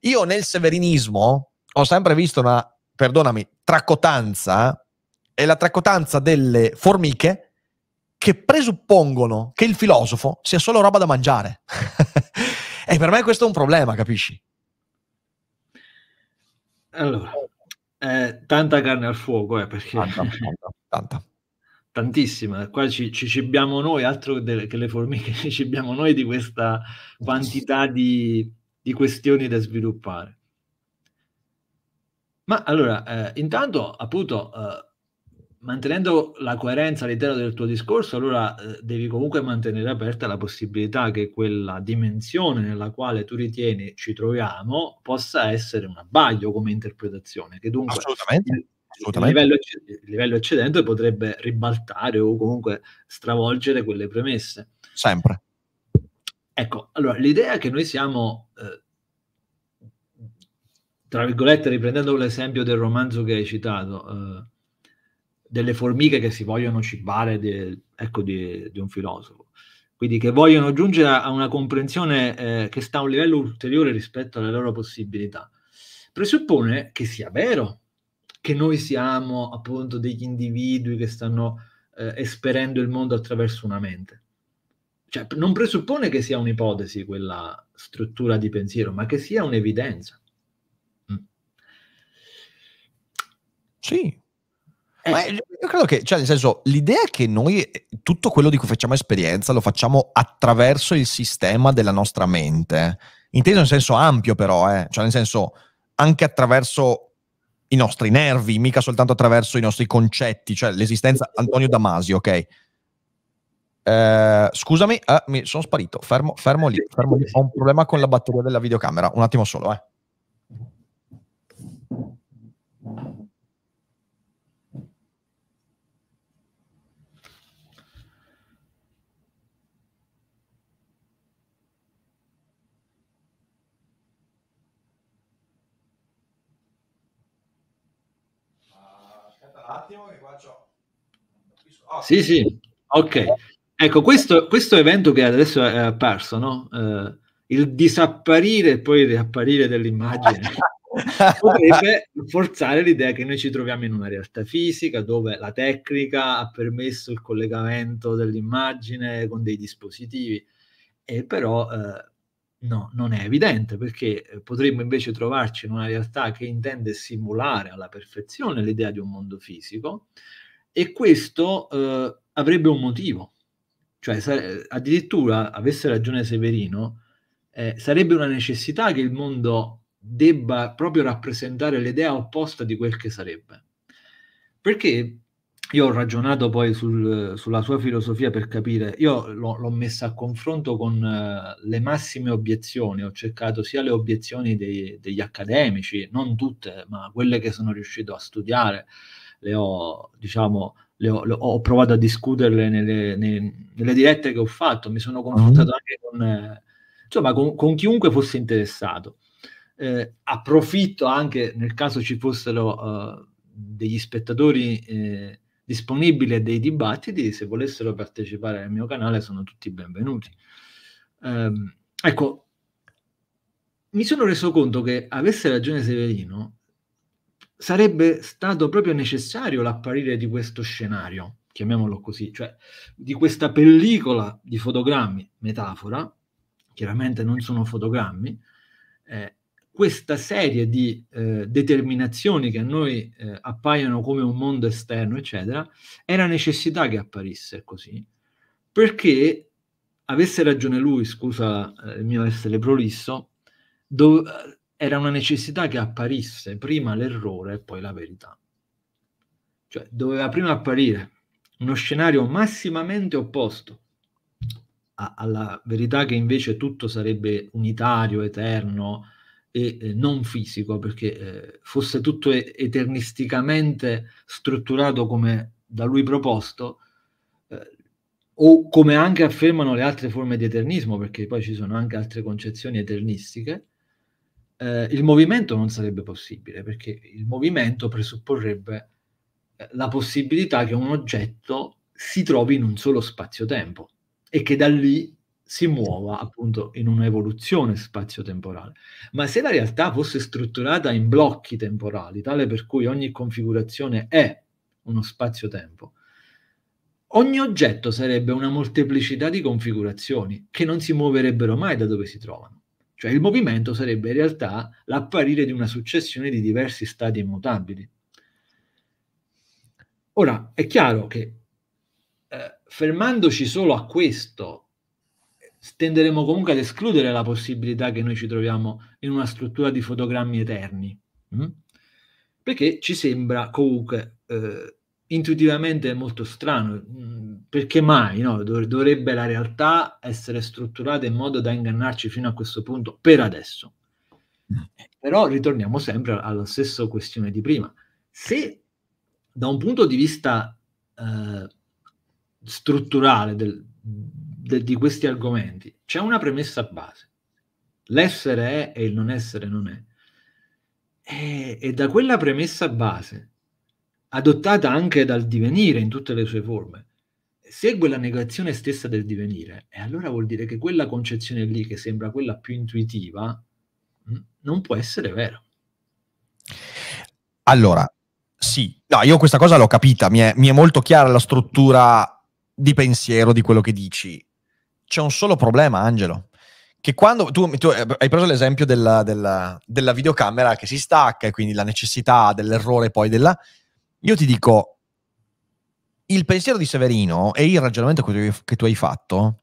Io nel severinismo ho sempre visto una, perdonami, tracotanza, è la tracotanza delle formiche che presuppongono che il filosofo sia solo roba da mangiare. E eh, per me questo è un problema, capisci? Allora, eh, tanta carne al fuoco, eh, perché... Tanta, tanta, Tantissima, qua ci, ci cibiamo noi, altro che, che le formiche, ci cibiamo noi di questa quantità di, di questioni da sviluppare. Ma allora, eh, intanto appunto eh, mantenendo la coerenza all'interno del tuo discorso, allora eh, devi comunque mantenere aperta la possibilità che quella dimensione nella quale tu ritieni ci troviamo possa essere un abbaglio come interpretazione, che dunque assolutamente, assolutamente. Il, livello, il livello eccedente potrebbe ribaltare o comunque stravolgere quelle premesse. Sempre. Ecco, allora l'idea che noi siamo... Eh, tra virgolette, riprendendo l'esempio del romanzo che hai citato, eh, delle formiche che si vogliono cibare di, ecco, di, di un filosofo, quindi che vogliono giungere a una comprensione eh, che sta a un livello ulteriore rispetto alle loro possibilità, presuppone che sia vero che noi siamo appunto degli individui che stanno eh, esperendo il mondo attraverso una mente. Cioè, non presuppone che sia un'ipotesi quella struttura di pensiero, ma che sia un'evidenza. Mm. Sì, eh, Ma io credo che, cioè, nel senso, l'idea è che noi eh, tutto quello di cui facciamo esperienza lo facciamo attraverso il sistema della nostra mente, inteso in senso ampio, però, eh? cioè, nel senso, anche attraverso i nostri nervi, mica soltanto attraverso i nostri concetti, cioè l'esistenza. Antonio Damasi, ok. Eh, scusami, eh, mi sono sparito. Fermo, fermo lì, fermo lì. Ho un problema con la batteria della videocamera. Un attimo solo, eh. Sì, sì, ok. Ecco, questo, questo evento che adesso è apparso, no? Uh, il disapparire e poi riapparire dell'immagine potrebbe forzare l'idea che noi ci troviamo in una realtà fisica dove la tecnica ha permesso il collegamento dell'immagine con dei dispositivi e però eh, no, non è evidente perché eh, potremmo invece trovarci in una realtà che intende simulare alla perfezione l'idea di un mondo fisico e questo eh, avrebbe un motivo. Cioè, sare- addirittura, avesse ragione Severino, eh, sarebbe una necessità che il mondo debba proprio rappresentare l'idea opposta di quel che sarebbe. Perché io ho ragionato poi sul, sulla sua filosofia per capire, io l'ho, l'ho messa a confronto con uh, le massime obiezioni, ho cercato sia le obiezioni dei, degli accademici, non tutte, ma quelle che sono riuscito a studiare, le ho, diciamo, le ho, le ho provato a discuterle nelle, nelle, nelle, dirette che ho fatto, mi sono confrontato mhm. anche con, insomma, con, con, chiunque fosse interessato. Eh, approfitto anche nel caso ci fossero eh, degli spettatori eh, disponibili a dei dibattiti, se volessero partecipare al mio canale sono tutti benvenuti. Ehm, ecco, mi sono reso conto che avesse ragione Severino sarebbe stato proprio necessario l'apparire di questo scenario, chiamiamolo così, cioè di questa pellicola di fotogrammi, metafora, chiaramente non sono fotogrammi, eh, questa serie di eh, determinazioni che a noi eh, appaiono come un mondo esterno, eccetera, era necessità che apparisse così, perché avesse ragione lui, scusa eh, il mio essere prolisso, dov- era una necessità che apparisse prima l'errore e poi la verità. Cioè doveva prima apparire uno scenario massimamente opposto a- alla verità che invece tutto sarebbe unitario, eterno e eh, non fisico, perché eh, fosse tutto eternisticamente strutturato come da lui proposto, eh, o come anche affermano le altre forme di eternismo, perché poi ci sono anche altre concezioni eternistiche, eh, il movimento non sarebbe possibile, perché il movimento presupporrebbe eh, la possibilità che un oggetto si trovi in un solo spazio-tempo e che da lì si muova appunto in un'evoluzione spazio-temporale. Ma se la realtà fosse strutturata in blocchi temporali, tale per cui ogni configurazione è uno spazio-tempo, ogni oggetto sarebbe una molteplicità di configurazioni che non si muoverebbero mai da dove si trovano. Cioè il movimento sarebbe in realtà l'apparire di una successione di diversi stati immutabili. Ora, è chiaro che eh, fermandoci solo a questo, tenderemo comunque ad escludere la possibilità che noi ci troviamo in una struttura di fotogrammi eterni, mh? Mm? perché ci sembra comunque eh, intuitivamente è molto strano, mm, perché mai no? dovrebbe la realtà essere strutturata in modo da ingannarci fino a questo punto, per adesso. Però ritorniamo sempre alla stessa questione di prima. Se da un punto di vista eh, strutturale del, de, di questi argomenti c'è una premessa base, l'essere è e il non essere non è, e, e da quella premessa base adottata anche dal divenire in tutte le sue forme, segue la negazione stessa del divenire, e allora vuol dire che quella concezione lì, che sembra quella più intuitiva, mm, non può essere vera. Allora, sì, no, io questa cosa l'ho capita, mi è, mi è molto chiara la struttura di pensiero di quello che dici. C'è un solo problema, Angelo che quando tu, tu, eh, hai preso l'esempio della, della, della, videocamera che si stacca e quindi la necessità dell'errore poi della... Io ti dico, il pensiero di Severino e il ragionamento che tu hai fatto,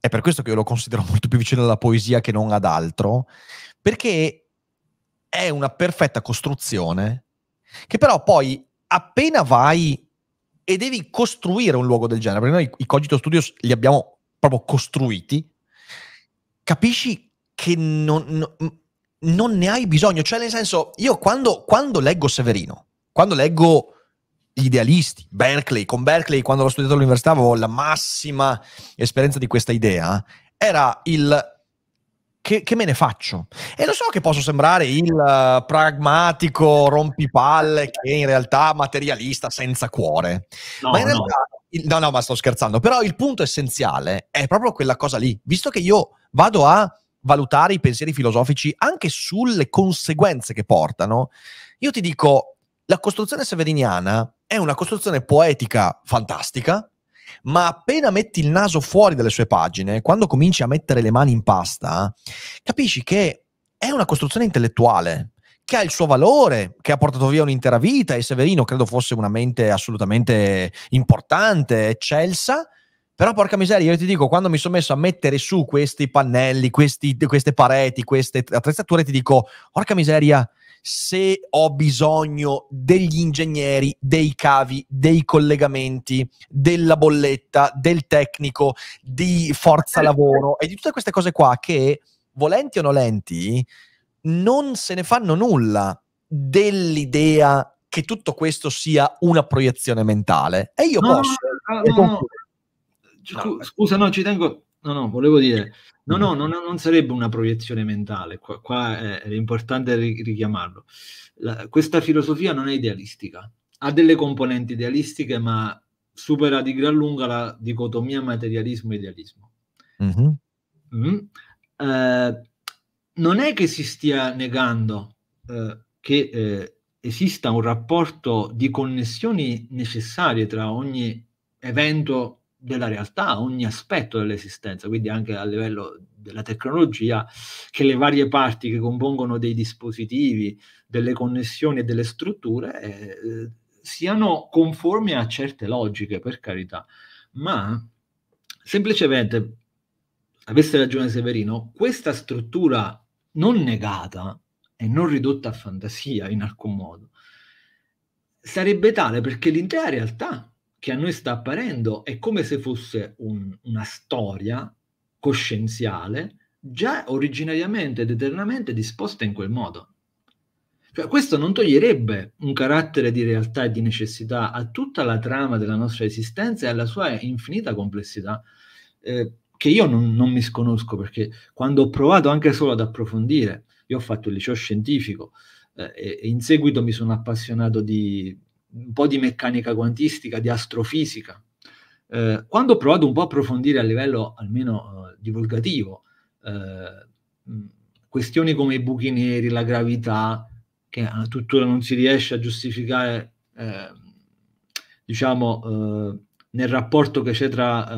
è per questo che io lo considero molto più vicino alla poesia che non ad altro, perché è una perfetta costruzione che però poi appena vai e devi costruire un luogo del genere, perché noi i Cogito Studios li abbiamo proprio costruiti, capisci che non, non ne hai bisogno. Cioè, nel senso, io quando, quando leggo Severino, quando leggo gli idealisti, Berkeley, con Berkeley quando l'ho studiato all'università avevo la massima esperienza di questa idea, era il che, che, me ne faccio? E lo so che posso sembrare il eh, pragmatico rompipalle che in realtà materialista senza cuore. No, ma in realtà, no. Il, no, no, ma sto scherzando. Però il punto essenziale è proprio quella cosa lì. Visto che io vado a valutare i pensieri filosofici anche sulle conseguenze che portano, io ti dico, la costruzione severiniana è una costruzione poetica fantastica, ma appena metti il naso fuori dalle sue pagine, quando cominci a mettere le mani in pasta, capisci che è una costruzione intellettuale che ha il suo valore, che ha portato via un'intera vita e Severino credo fosse una mente assolutamente importante, eccelsa, però porca miseria, io ti dico, quando mi sono messo a mettere su questi pannelli, questi, queste pareti, queste attrezzature, ti dico, porca miseria, se ho bisogno degli ingegneri, dei cavi, dei collegamenti, della bolletta, del tecnico, di forza lavoro e di tutte queste cose qua che, volenti o nolenti, non se ne fanno nulla dell'idea che tutto questo sia una proiezione mentale. E io no, posso... No, no, Scusa, no, ci tengo No, no, volevo dire, no, mm. no, no, non sarebbe una proiezione mentale, qua, qua è, eh, è, importante richiamarlo. La, questa filosofia non è idealistica, ha delle componenti idealistiche, ma supera di gran lunga la dicotomia materialismo-idealismo. Mm-hmm. Mm-hmm. Eh, non è che si stia negando eh, che eh, esista un rapporto di connessioni necessarie tra ogni evento della realtà, ogni aspetto dell'esistenza, quindi anche a livello della tecnologia, che le varie parti che compongono dei dispositivi, delle connessioni e delle strutture eh, siano conformi a certe logiche, per carità, ma semplicemente, avesse ragione Severino, questa struttura non negata e non ridotta a fantasia in alcun modo, sarebbe tale perché l'intera realtà che a noi sta apparendo è come se fosse un, una storia coscienziale già originariamente ed eternamente disposta in quel modo. Cioè, questo non toglierebbe un carattere di realtà e di necessità a tutta la trama della nostra esistenza e alla sua infinita complessità, eh, che io non, non mi sconosco perché quando ho provato anche solo ad approfondire, io ho fatto il liceo scientifico, eh, e, in seguito mi sono appassionato di, un po' di meccanica quantistica, di astrofisica. Eh, quando ho provato un po' a approfondire a livello almeno eh, divulgativo eh, mh, questioni come i buchi neri, la gravità, che tuttora non si riesce a giustificare, ehm, diciamo, eh, nel rapporto che c'è tra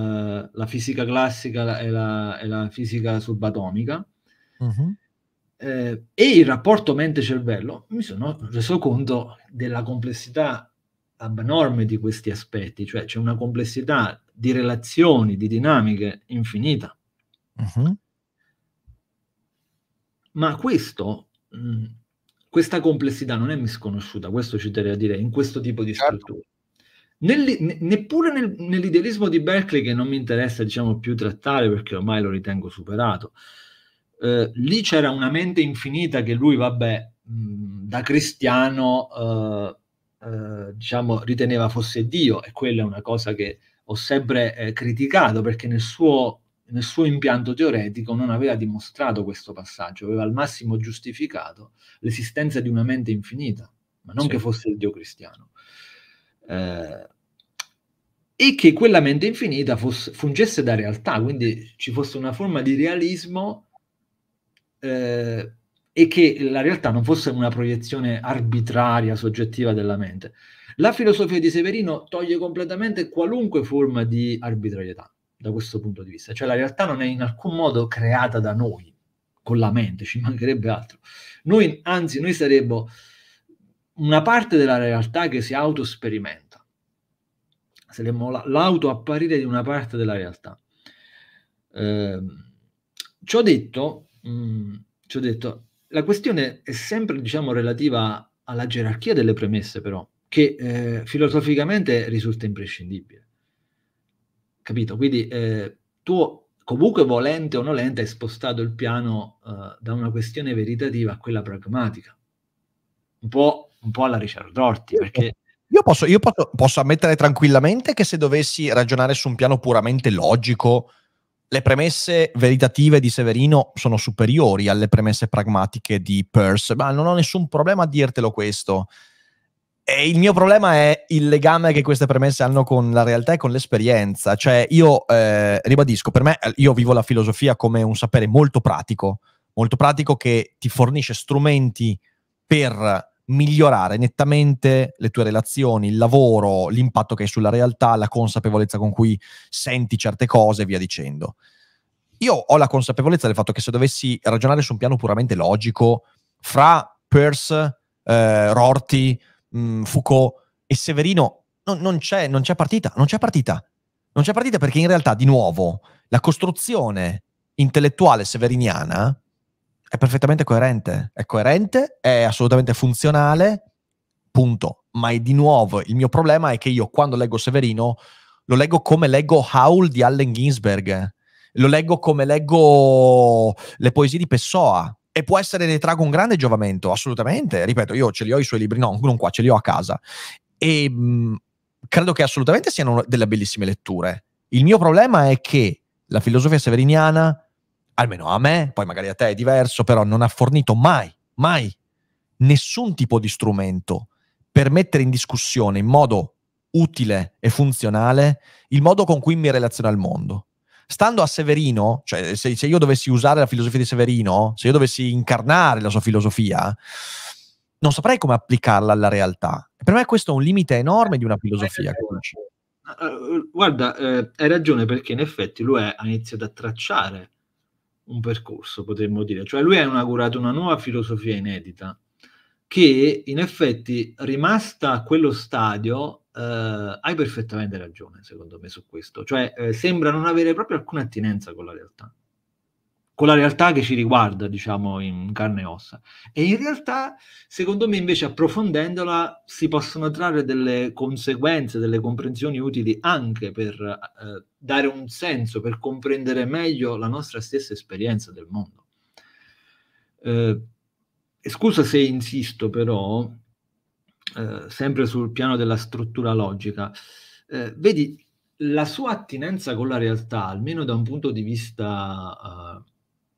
eh, la fisica classica e la, e la fisica subatomica. Uh-huh eh, e il rapporto mente-cervello, mi sono reso conto della complessità abnorme di questi aspetti, cioè c'è una complessità di relazioni, di dinamiche infinita. Uh-huh. Ma questo, mh, mm, questa complessità non è misconosciuta, questo ci terrei a dire, in questo tipo di certo. strutture. Nel, neppure nel, nell'idealismo di Berkeley, che non mi interessa diciamo, più trattare perché ormai lo ritengo superato, eh, lì c'era una mente infinita che lui, vabbè, mh, mm, da cristiano, eh, eh, diciamo, riteneva fosse Dio e quella è una cosa che ho sempre eh, criticato perché nel suo, nel suo impianto teoretico non aveva dimostrato questo passaggio, aveva al massimo giustificato l'esistenza di una mente infinita, ma non sì. che fosse il Dio cristiano. Eh, e che quella mente infinita fosse, fungesse da realtà, quindi ci fosse una forma di realismo eh, e che la realtà non fosse una proiezione arbitraria, soggettiva della mente. La filosofia di Severino toglie completamente qualunque forma di arbitrarietà da questo punto di vista, cioè la realtà non è in alcun modo creata da noi, con la mente, ci mancherebbe altro. Noi, anzi, noi saremmo una parte della realtà che si autosperimenta, saremmo l'autoapparire di una parte della realtà. Eh, ciò detto, Mm, ci ho detto, la questione è sempre, diciamo, relativa alla gerarchia delle premesse, però, che eh, filosoficamente risulta imprescindibile. Capito? Quindi eh, tu, comunque volente o nolente, hai spostato il piano eh, da una questione veritativa a quella pragmatica. Un po', un po alla Richard Dorty, perché... Io, posso, io posso, posso, ammettere tranquillamente che se dovessi ragionare su un piano puramente logico, le premesse veritative di Severino sono superiori alle premesse pragmatiche di Peirce, ma non ho nessun problema a dirtelo questo. E il mio problema è il legame che queste premesse hanno con la realtà e con l'esperienza. Cioè, io eh, ribadisco, per me, eh, io vivo la filosofia come un sapere molto pratico, molto pratico che ti fornisce strumenti per migliorare nettamente le tue relazioni, il lavoro, l'impatto che hai sulla realtà, la consapevolezza con cui senti certe cose e via dicendo. Io ho la consapevolezza del fatto che se dovessi ragionare su un piano puramente logico, fra Peirce, eh, Rorty, mh, mm, Foucault e Severino non, non, c'è, non c'è partita, non c'è partita. Non c'è partita perché in realtà, di nuovo, la costruzione intellettuale severiniana è perfettamente coerente, è coerente, è assolutamente funzionale, punto. Ma di nuovo il mio problema è che io quando leggo Severino lo leggo come leggo Howl di Allen Ginsberg, lo leggo come leggo le poesie di Pessoa. E può essere ne trago un grande giovamento, assolutamente. Ripeto, io ce li ho i suoi libri, no, non qua, ce li ho a casa. E mh, mm, credo che assolutamente siano delle bellissime letture. Il mio problema è che la filosofia severiniana almeno a me, poi magari a te è diverso, però non ha fornito mai, mai nessun tipo di strumento per mettere in discussione in modo utile e funzionale il modo con cui mi relaziono al mondo. Stando a Severino, cioè se, se io dovessi usare la filosofia di Severino, se io dovessi incarnare la sua filosofia, non saprei come applicarla alla realtà. Per me questo è un limite enorme di una filosofia. Eh, eh, guarda, eh, hai ragione perché in effetti lui ha iniziato a tracciare un percorso, potremmo dire. Cioè lui ha inaugurato una nuova filosofia inedita che in effetti rimasta a quello stadio eh, hai perfettamente ragione secondo me su questo, cioè eh, sembra non avere proprio alcuna attinenza con la realtà con la realtà che ci riguarda, diciamo, in carne e ossa. E in realtà, secondo me, invece, approfondendola, si possono trarre delle conseguenze, delle comprensioni utili anche per eh, dare un senso, per comprendere meglio la nostra stessa esperienza del mondo. Eh, scusa se insisto, però, eh, sempre sul piano della struttura logica, eh, vedi, la sua attinenza con la realtà, almeno da un punto di vista eh,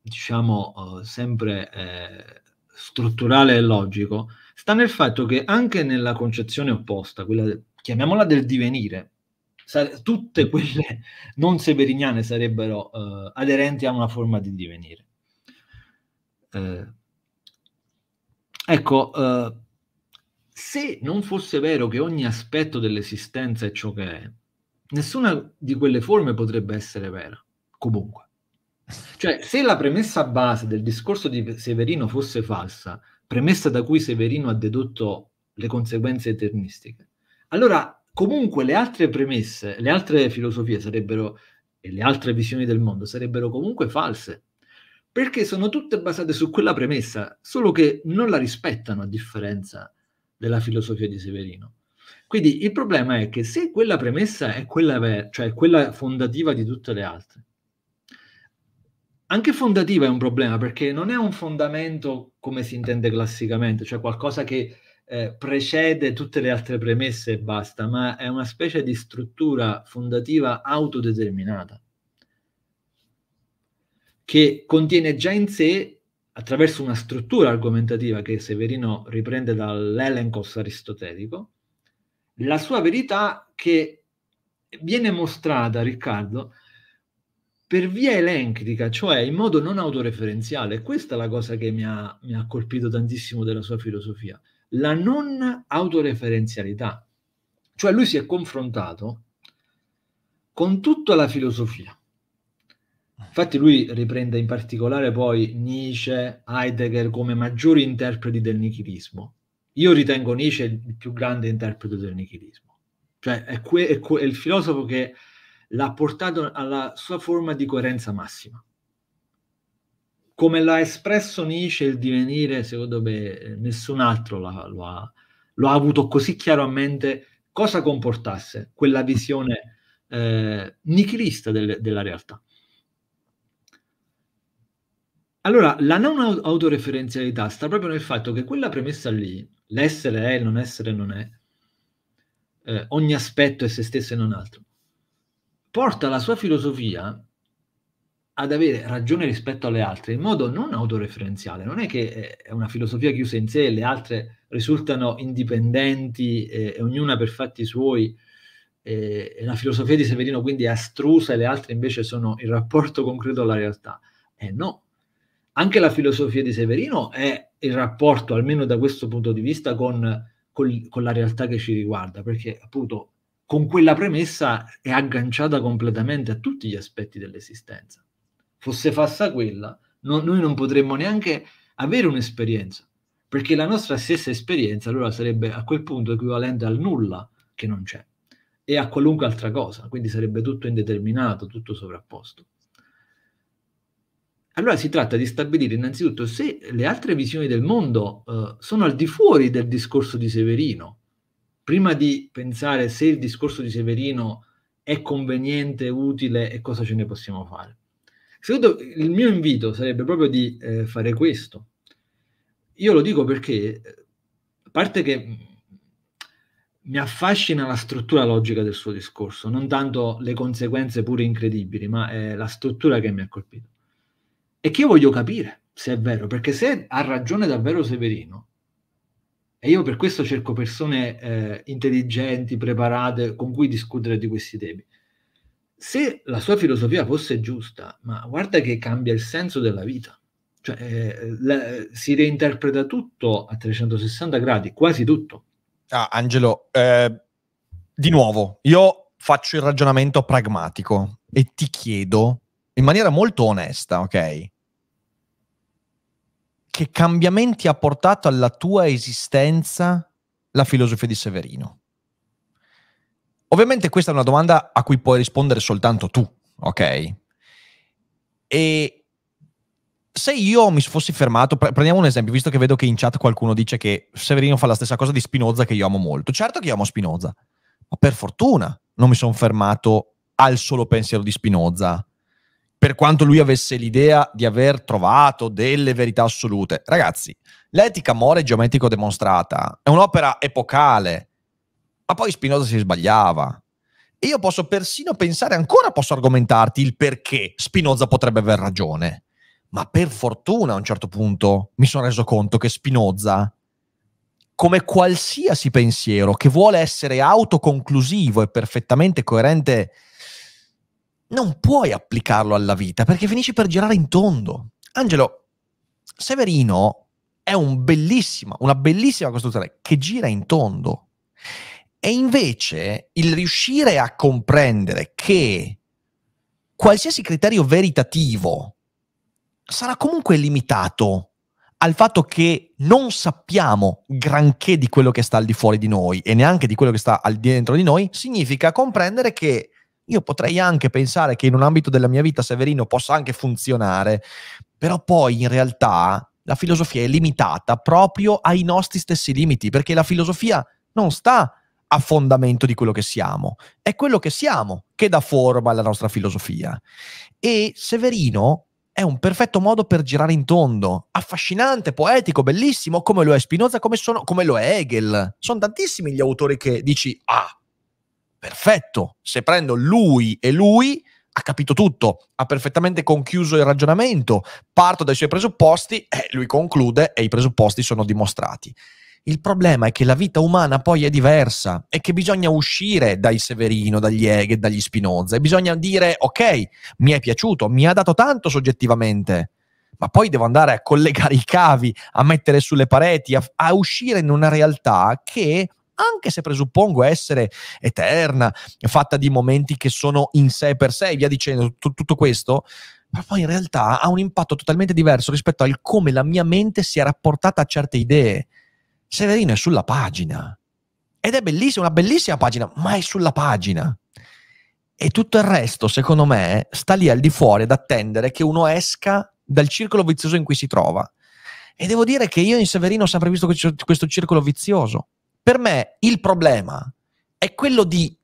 diciamo, eh, sempre eh, strutturale e logico, sta nel fatto che anche nella concezione opposta, quella, chiamiamola del divenire, sa- tutte quelle non severiniane sarebbero eh, aderenti a una forma di divenire. Eh, ecco, eh, se non fosse vero che ogni aspetto dell'esistenza è ciò che è, nessuna di quelle forme potrebbe essere vera, comunque. Cioè, se la premessa base del discorso di Severino fosse falsa, premessa da cui Severino ha dedotto le conseguenze eternistiche, allora comunque le altre premesse, le altre filosofie sarebbero, e le altre visioni del mondo sarebbero comunque false, perché sono tutte basate su quella premessa, solo che non la rispettano a differenza della filosofia di Severino. Quindi il problema è che se quella premessa è quella, ver- cioè quella fondativa di tutte le altre, anche fondativa è un problema perché non è un fondamento come si intende classicamente, cioè qualcosa che eh, precede tutte le altre premesse e basta, ma è una specie di struttura fondativa autodeterminata che contiene già in sé, attraverso una struttura argomentativa che Severino riprende dall'Elencos aristotelico, la sua verità che viene mostrata, Riccardo, per via elencrica, cioè in modo non autoreferenziale. Questa è la cosa che mi ha, mi ha colpito tantissimo della sua filosofia, la non autoreferenzialità. Cioè lui si è confrontato con tutta la filosofia. Infatti lui riprende in particolare poi Nietzsche, Heidegger come maggiori interpreti del nichilismo. Io ritengo Nietzsche il più grande interprete del nichilismo. Cioè è, que- è, que- è il filosofo che l'ha portato alla sua forma di coerenza massima. Come l'ha espresso Nietzsche il divenire, secondo me eh, nessun altro la, lo, ha, lo, ha, avuto così chiaro a mente cosa comportasse quella visione eh, nichilista del, della realtà. Allora, la non autoreferenzialità sta proprio nel fatto che quella premessa lì, l'essere è, il non essere non è, eh, ogni aspetto è se stesso e non altro, porta la sua filosofia ad avere ragione rispetto alle altre in modo non autoreferenziale, non è che eh, è una filosofia chiusa in sé e le altre risultano indipendenti e, e ognuna per fatti suoi. E, e la filosofia di Severino quindi è astrusa e le altre invece sono il rapporto concreto alla realtà. Eh no, anche la filosofia di Severino è il rapporto, almeno da questo punto di vista, con, con, con la realtà che ci riguarda, perché appunto con quella premessa è agganciata completamente a tutti gli aspetti dell'esistenza. Fosse falsa quella, no, noi non potremmo neanche avere un'esperienza, perché la nostra stessa esperienza allora sarebbe a quel punto equivalente al nulla che non c'è e a qualunque altra cosa, quindi sarebbe tutto indeterminato, tutto sovrapposto. Allora si tratta di stabilire innanzitutto se le altre visioni del mondo eh, sono al di fuori del discorso di Severino, prima di pensare se il discorso di Severino è conveniente, utile e cosa ce ne possiamo fare. Secondo, il mio invito sarebbe proprio di eh, fare questo. Io lo dico perché, eh, a parte che mm, mi affascina la struttura logica del suo discorso, non tanto le conseguenze pure incredibili, ma è eh, la struttura che mi ha colpito. E che io voglio capire se è vero, perché se ha ragione davvero Severino, e io per questo cerco persone eh, intelligenti, preparate, con cui discutere di questi temi. Se la sua filosofia fosse giusta, ma guarda che cambia il senso della vita. Cioè, eh, la, si reinterpreta tutto a 360 gradi, quasi tutto. Ah, Angelo, eh, di nuovo, io faccio il ragionamento pragmatico e ti chiedo in maniera molto onesta, ok? che cambiamenti ha portato alla tua esistenza la filosofia di Severino? Ovviamente questa è una domanda a cui puoi rispondere soltanto tu, ok? E se io mi fossi fermato, pre- prendiamo un esempio, visto che vedo che in chat qualcuno dice che Severino fa la stessa cosa di Spinoza che io amo molto. Certo che io amo Spinoza, ma per fortuna non mi sono fermato al solo pensiero di Spinoza per quanto lui avesse l'idea di aver trovato delle verità assolute. Ragazzi, l'etica amore geometrico demonstrata è un'opera epocale, ma poi Spinoza si sbagliava. E io posso persino pensare, ancora posso argomentarti il perché Spinoza potrebbe aver ragione. Ma per fortuna a un certo punto mi sono reso conto che Spinoza, come qualsiasi pensiero che vuole essere autoconclusivo e perfettamente coerente non puoi applicarlo alla vita perché finisci per girare in tondo. Angelo, Severino è un una bellissima costruzione che gira in tondo. E invece il riuscire a comprendere che qualsiasi criterio veritativo sarà comunque limitato al fatto che non sappiamo granché di quello che sta al di fuori di noi e neanche di quello che sta al di dentro di noi, significa comprendere che io potrei anche pensare che in un ambito della mia vita Severino possa anche funzionare, però poi in realtà la filosofia è limitata proprio ai nostri stessi limiti, perché la filosofia non sta a fondamento di quello che siamo, è quello che siamo che dà forma alla nostra filosofia. E Severino è un perfetto modo per girare in tondo, affascinante, poetico, bellissimo, come lo è Spinoza, come, sono, come lo è Hegel. Sono tantissimi gli autori che dici, ah, perfetto. Se prendo lui e lui, ha capito tutto, ha perfettamente conchiuso il ragionamento, parto dai suoi presupposti e eh, lui conclude e i presupposti sono dimostrati. Il problema è che la vita umana poi è diversa e che bisogna uscire dai Severino, dagli Hegel, dagli Spinoza e bisogna dire ok, mi è piaciuto, mi ha dato tanto soggettivamente, ma poi devo andare a collegare i cavi, a mettere sulle pareti, a, a uscire in una realtà che anche se presuppongo essere eterna, fatta di momenti che sono in sé per sé e via dicendo, t- tutto questo, ma poi in realtà ha un impatto totalmente diverso rispetto al come la mia mente si è rapportata a certe idee. Severino è sulla pagina. Ed è bellissima, una bellissima pagina, ma è sulla pagina. E tutto il resto, secondo me, sta lì al di fuori ad attendere che uno esca dal circolo vizioso in cui si trova. E devo dire che io in Severino ho sempre visto questo circolo vizioso. Per me il problema è quello di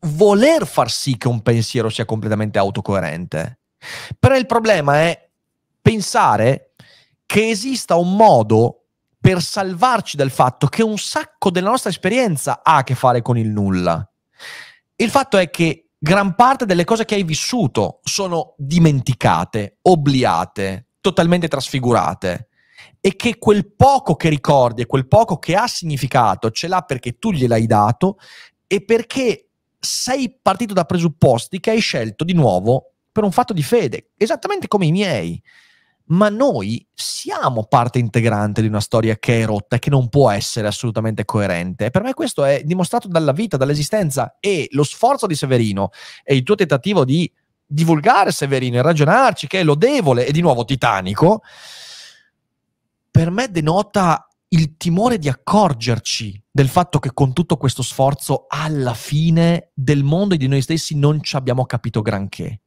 voler far sì che un pensiero sia completamente autocoerente. Però il problema è pensare che esista un modo per salvarci dal fatto che un sacco della nostra esperienza ha a che fare con il nulla. Il fatto è che gran parte delle cose che hai vissuto sono dimenticate, obliate, totalmente trasfigurate e che quel poco che ricordi e quel poco che ha significato ce l'ha perché tu gliel'hai dato e perché sei partito da presupposti che hai scelto di nuovo per un fatto di fede, esattamente come i miei. Ma noi siamo parte integrante di una storia che è rotta e che non può essere assolutamente coerente. Per me questo è dimostrato dalla vita, dall'esistenza e lo sforzo di Severino e il tuo tentativo di divulgare Severino e ragionarci, che è lodevole e di nuovo titanico, per me denota il timore di accorgerci del fatto che con tutto questo sforzo alla fine del mondo e di noi stessi non ci abbiamo capito granché.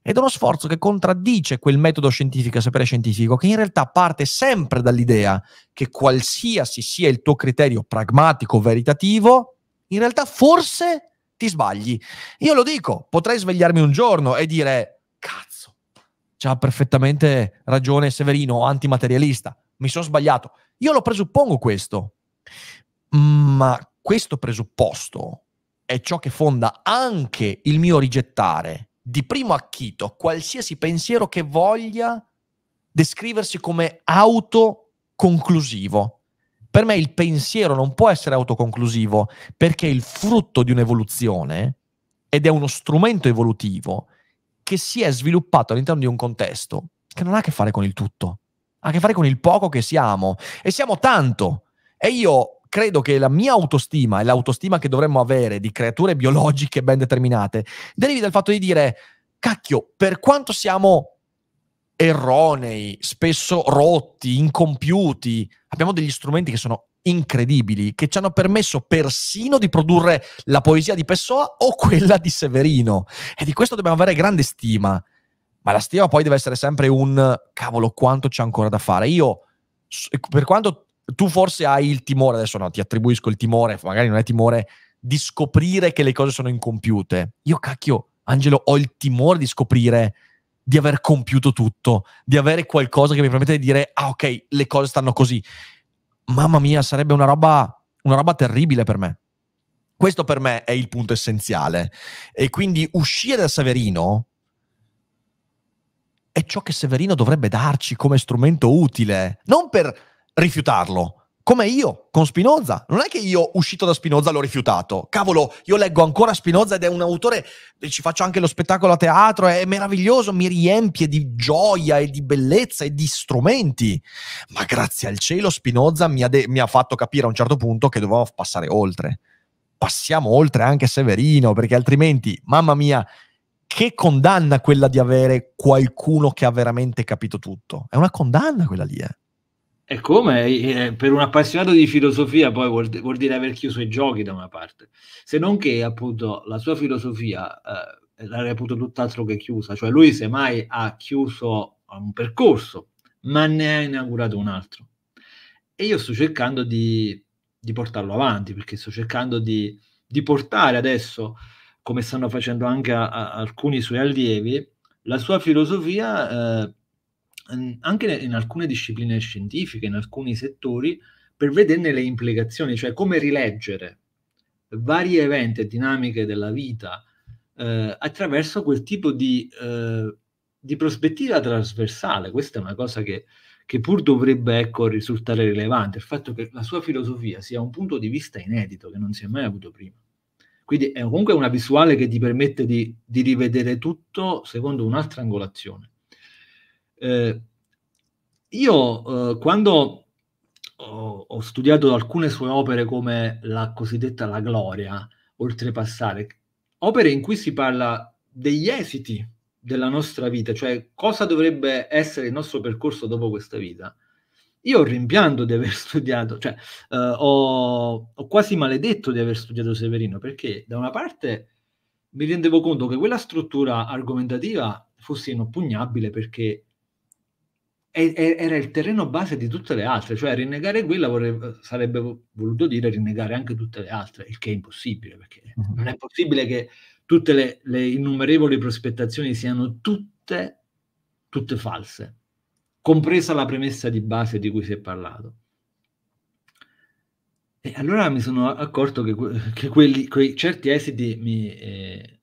Ed è uno sforzo che contraddice quel metodo scientifico, sapere scientifico, che in realtà parte sempre dall'idea che qualsiasi sia il tuo criterio pragmatico, veritativo, in realtà forse ti sbagli. Io lo dico, potrei svegliarmi un giorno e dire, cazzo, c'ha perfettamente ragione Severino, antimaterialista mi sono sbagliato. Io lo presuppongo questo, ma questo presupposto è ciò che fonda anche il mio rigettare di primo acchito qualsiasi pensiero che voglia descriversi come autoconclusivo. Per me il pensiero non può essere autoconclusivo perché è il frutto di un'evoluzione ed è uno strumento evolutivo che si è sviluppato all'interno di un contesto che non ha a che fare con il tutto ha a che fare con il poco che siamo e siamo tanto. E io credo che la mia autostima e l'autostima che dovremmo avere di creature biologiche ben determinate derivi dal fatto di dire, cacchio, per quanto siamo erronei, spesso rotti, incompiuti, abbiamo degli strumenti che sono incredibili, che ci hanno permesso persino di produrre la poesia di Pessoa o quella di Severino. E di questo dobbiamo avere grande stima ma la stima poi deve essere sempre un cavolo, quanto c'è ancora da fare. Io, per quanto tu forse hai il timore, adesso no, ti attribuisco il timore, magari non è timore, di scoprire che le cose sono incompiute. Io, cacchio, Angelo, ho il timore di scoprire di aver compiuto tutto, di avere qualcosa che mi permette di dire, ah ok, le cose stanno così. Mamma mia, sarebbe una roba, una roba terribile per me. Questo per me è il punto essenziale. E quindi uscire da Saverino è ciò che Severino dovrebbe darci come strumento utile, non per rifiutarlo, come io con Spinoza. Non è che io uscito da Spinoza l'ho rifiutato. Cavolo, io leggo ancora Spinoza ed è un autore, ci faccio anche lo spettacolo a teatro, è meraviglioso, mi riempie di gioia e di bellezza e di strumenti. Ma grazie al cielo Spinoza mi ha, de- mi ha fatto capire a un certo punto che dovevo passare oltre. Passiamo oltre anche Severino, perché altrimenti, mamma mia, che condanna quella di avere qualcuno che ha veramente capito tutto? È una condanna quella lì, eh. E come? Eh, eh, per un appassionato di filosofia poi vuol, vuol, dire aver chiuso i giochi da una parte, se non che appunto la sua filosofia eh, la reputo tutt'altro che chiusa, cioè lui semmai ha chiuso un percorso, ma ne ha inaugurato un altro. E io sto cercando di, di portarlo avanti, perché sto cercando di, di portare adesso come stanno facendo anche a, a alcuni suoi allievi, la sua filosofia eh, anche in alcune discipline scientifiche, in alcuni settori, per vederne le implicazioni, cioè come rileggere vari eventi e dinamiche della vita eh, attraverso quel tipo di, eh, di, prospettiva trasversale. Questa è una cosa che, che pur dovrebbe ecco, risultare rilevante, il fatto che la sua filosofia sia un punto di vista inedito che non si è mai avuto prima. Quindi è comunque una visuale che ti permette di, di rivedere tutto secondo un'altra angolazione. Eh, io eh, quando ho, ho, studiato alcune sue opere come la cosiddetta La Gloria, Oltrepassare, opere in cui si parla degli esiti della nostra vita, cioè cosa dovrebbe essere il nostro percorso dopo questa vita, io ho rimpianto di aver studiato, cioè eh, ho, ho, quasi maledetto di aver studiato Severino, perché da una parte mi rendevo conto che quella struttura argomentativa fosse inoppugnabile perché è, è, era il terreno base di tutte le altre, cioè rinnegare quella vorrebbe, sarebbe voluto dire rinnegare anche tutte le altre, il che è impossibile, perché mm-hmm. non è possibile che tutte le, le innumerevoli prospettazioni siano tutte, tutte false compresa la premessa di base di cui si è parlato. E allora mi sono accorto che, che quelli, quei certi esiti mi, eh,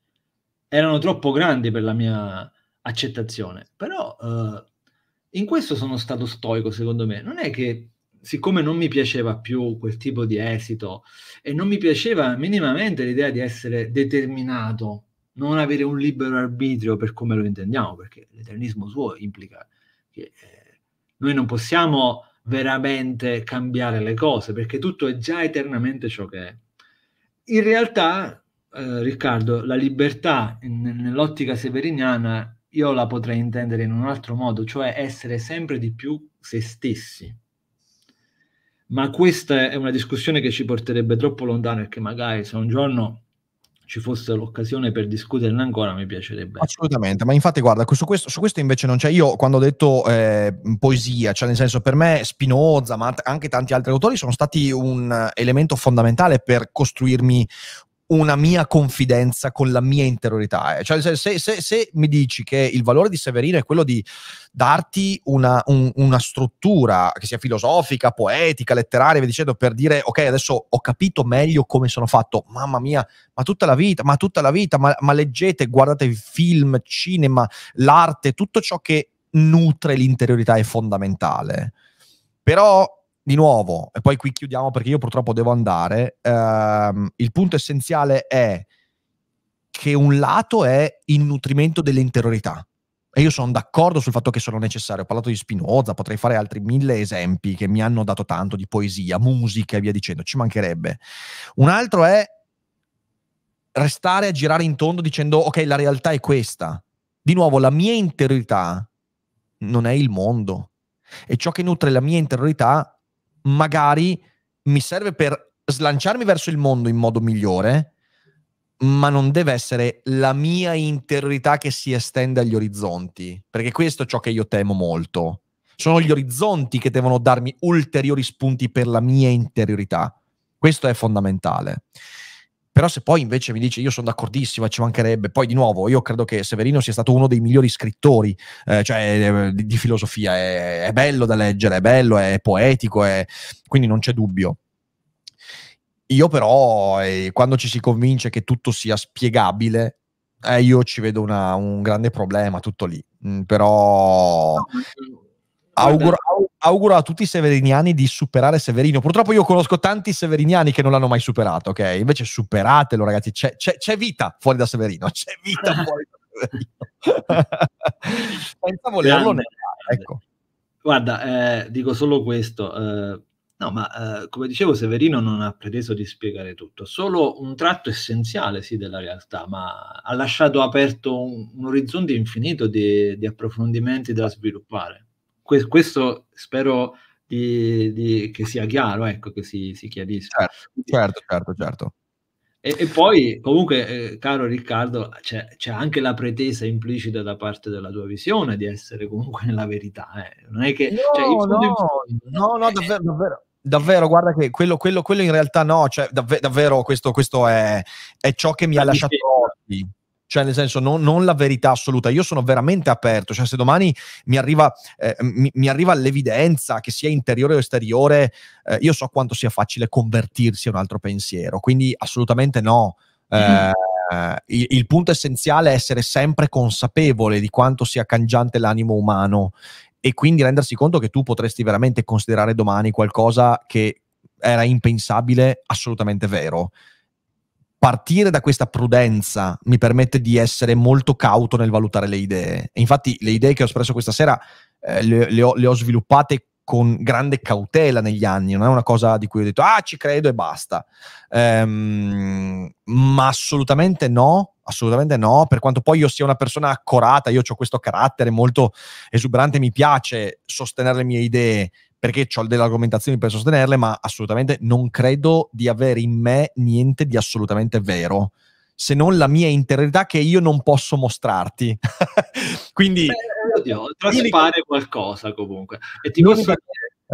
erano troppo grandi per la mia accettazione. Però eh, in questo sono stato stoico, secondo me. Non è che, siccome non mi piaceva più quel tipo di esito e non mi piaceva minimamente l'idea di essere determinato, non avere un libero arbitrio per come lo intendiamo, perché l'eternismo suo implica eh, noi non possiamo veramente cambiare le cose perché tutto è già eternamente ciò che è. In realtà, eh, Riccardo, la libertà in, nell'ottica severiniana io la potrei intendere in un altro modo, cioè essere sempre di più se stessi. Ma questa è una discussione che ci porterebbe troppo lontano e che magari se un giorno ci fosse l'occasione per discuterne ancora, mi piacerebbe. Assolutamente, ma infatti guarda, su questo, su questo invece non c'è, io quando ho detto eh, poesia, cioè nel senso per me Spinoza, ma anche tanti altri autori sono stati un elemento fondamentale per costruirmi una mia confidenza con la mia interiorità. Eh. Cioè, se, se, se, mi dici che il valore di Severino è quello di darti una, un, una struttura che sia filosofica, poetica, letteraria, dicendo per dire ok, adesso ho capito meglio come sono fatto, mamma mia, ma tutta la vita, ma tutta la vita, ma, ma leggete, guardate film, cinema, l'arte, tutto ciò che nutre l'interiorità è fondamentale. Però di nuovo, e poi qui chiudiamo perché io purtroppo devo andare, ehm, il punto essenziale è che un lato è il nutrimento dell'interiorità. E io sono d'accordo sul fatto che sono necessario. Ho parlato di Spinoza, potrei fare altri mille esempi che mi hanno dato tanto di poesia, musica e via dicendo, ci mancherebbe. Un altro è restare a girare in tondo dicendo ok, la realtà è questa. Di nuovo, la mia interiorità non è il mondo. E ciò che nutre la mia interiorità magari mi serve per slanciarmi verso il mondo in modo migliore, ma non deve essere la mia interiorità che si estende agli orizzonti, perché questo è ciò che io temo molto. Sono gli orizzonti che devono darmi ulteriori spunti per la mia interiorità. Questo è fondamentale. Però se poi invece mi dice io sono d'accordissimo, ci mancherebbe, poi di nuovo io credo che Severino sia stato uno dei migliori scrittori eh, cioè, eh, di, di, filosofia, è, è, bello da leggere, è bello, è poetico, è... quindi non c'è dubbio. Io però, eh, quando ci si convince che tutto sia spiegabile, eh, io ci vedo una, un grande problema, tutto lì. Mm, però... Auguro, auguro a tutti i severiniani di superare Severino. Purtroppo io conosco tanti severiniani che non l'hanno mai superato, ok? Invece superatelo, ragazzi. C'è, c'è, c'è vita fuori da Severino, c'è vita fuori da Severino. Senza volerlo negare, ecco. Guarda, eh, dico solo questo. Eh, no, ma eh, come dicevo, Severino non ha preteso di spiegare tutto, solo un tratto essenziale, sì, della realtà, ma ha lasciato aperto un, un orizzonte infinito di, di approfondimenti da sviluppare que- questo spero di, di, che sia chiaro, ecco, che si, si chiarisca. Certo, certo, certo, certo. E, e poi, comunque, eh, caro Riccardo, c'è, c'è, anche la pretesa implicita da parte della tua visione di essere comunque nella verità. Eh. Non è che... No, cioè, no, fondo, no, no, eh. davvero, davvero davvero, guarda che quello, quello, quello in realtà no, cioè, davvero questo, questo è, è, ciò che mi ha lasciato oggi cioè nel senso non, non, la verità assoluta, io sono veramente aperto, cioè se domani mi arriva, eh, mi, mi arriva l'evidenza che sia interiore o esteriore, eh, io so quanto sia facile convertirsi a un altro pensiero, quindi assolutamente no. Mm-hmm. Eh, il, il, punto essenziale è essere sempre consapevole di quanto sia cangiante l'animo umano e quindi rendersi conto che tu potresti veramente considerare domani qualcosa che era impensabile assolutamente vero partire da questa prudenza mi permette di essere molto cauto nel valutare le idee. E infatti le idee che ho espresso questa sera eh, le, le, ho, le, ho, sviluppate con grande cautela negli anni, non è una cosa di cui ho detto ah ci credo e basta. Ehm, ma assolutamente no, assolutamente no, per quanto poi io sia una persona accorata, io ho questo carattere molto esuberante, mi piace sostenere le mie idee perché ho delle argomentazioni per sostenerle, ma assolutamente non credo di avere in me niente di assolutamente vero se non la mia interiorità che io non posso mostrarti. Quindi... Beh, oddio, traspare qualcosa comunque. E ti posso, dire,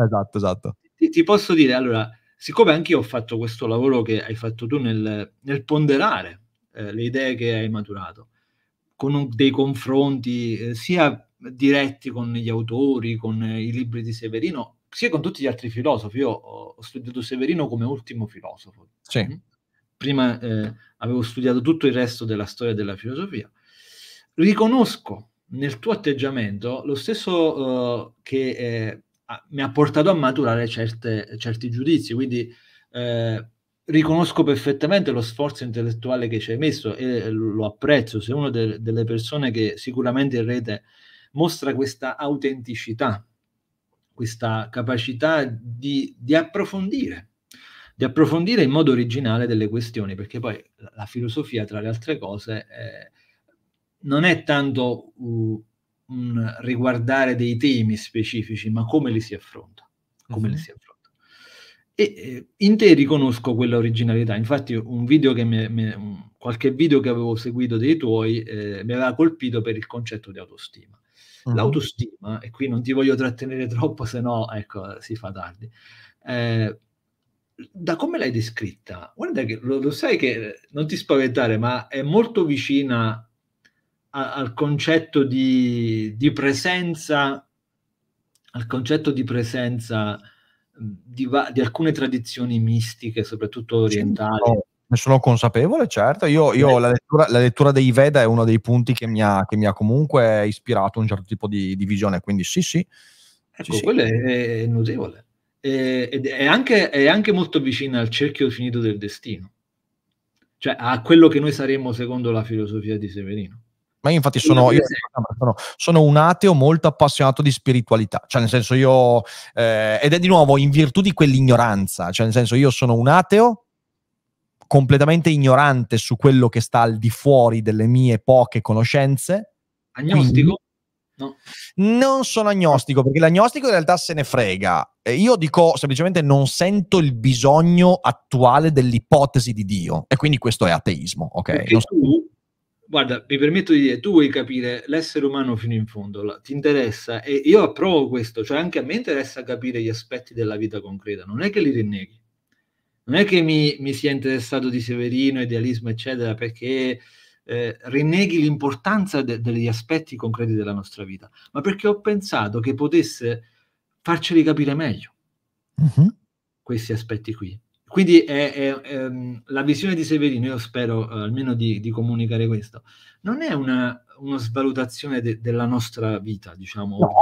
esatto, esatto. Ti, ti posso dire, allora, siccome anche io ho fatto questo lavoro che hai fatto tu nel, nel ponderare eh, le idee che hai maturato, con un, dei confronti eh, sia diretti con gli autori, con i libri di Severino, sia con tutti gli altri filosofi. Io ho studiato Severino come ultimo filosofo. Sì. Mm. Prima eh, avevo studiato tutto il resto della storia della filosofia. Riconosco nel tuo atteggiamento lo stesso eh, che eh, mi ha portato a maturare certe, certi giudizi, quindi eh, riconosco perfettamente lo sforzo intellettuale che ci hai messo e lo apprezzo. Sei una de- delle persone che sicuramente in rete mostra questa autenticità, questa capacità di, di approfondire di approfondire in modo originale delle questioni, perché poi la filosofia, tra le altre cose, eh, non è tanto uh, un riguardare dei temi specifici, ma come li si affronta. Come uh-huh. li mhm. si affronta. E in te riconosco quella originalità. Infatti, un video che mi, mi, qualche video che avevo seguito dei tuoi eh, mi aveva colpito per il concetto di autostima. L'autostima, e qui non ti voglio trattenere troppo, se no, ecco, si fa tardi. Eh, da come l'hai descritta, guarda che lo, lo, sai che non ti spaventare, ma è molto vicina a, al concetto di, di, presenza, al concetto di presenza di, di alcune tradizioni mistiche, soprattutto orientali. Ne sono consapevole, certo. Io, io la, lettura, la, lettura, dei Veda è uno dei punti che mi ha, che mi ha comunque ispirato un certo tipo di, di visione, quindi sì, sì. Ecco, sì, quello sì. è notevole. Ed è, anche, è anche molto vicina al cerchio finito del destino, cioè a quello che noi saremmo secondo la filosofia di Severino. Ma io infatti sono, io sono, sono, un ateo molto appassionato di spiritualità, cioè nel senso io, eh, ed è di nuovo in virtù di quell'ignoranza, cioè nel senso io sono un ateo completamente ignorante su quello che sta al di fuori delle mie poche conoscenze. Agnostico? No. Non sono agnostico perché l'agnostico in realtà se ne frega. Io dico semplicemente non sento il bisogno attuale dell'ipotesi di Dio e quindi questo è ateismo. Ok. Tu, guarda, mi permetto di dire, tu vuoi capire l'essere umano fino in fondo, là, ti interessa e io approvo questo, cioè anche a me interessa capire gli aspetti della vita concreta, non è che li rinneghi non è che mi, mi sia interessato di Severino, idealismo, eccetera, perché eh, rinneghi l'importanza de- degli aspetti concreti della nostra vita, ma perché ho pensato che potesse farceli capire meglio uh-huh. questi aspetti qui. Quindi è, è, è, ehm, la visione di Severino, io spero eh, almeno di, di comunicare questo, non è una una svalutazione de- della nostra vita, diciamo. No,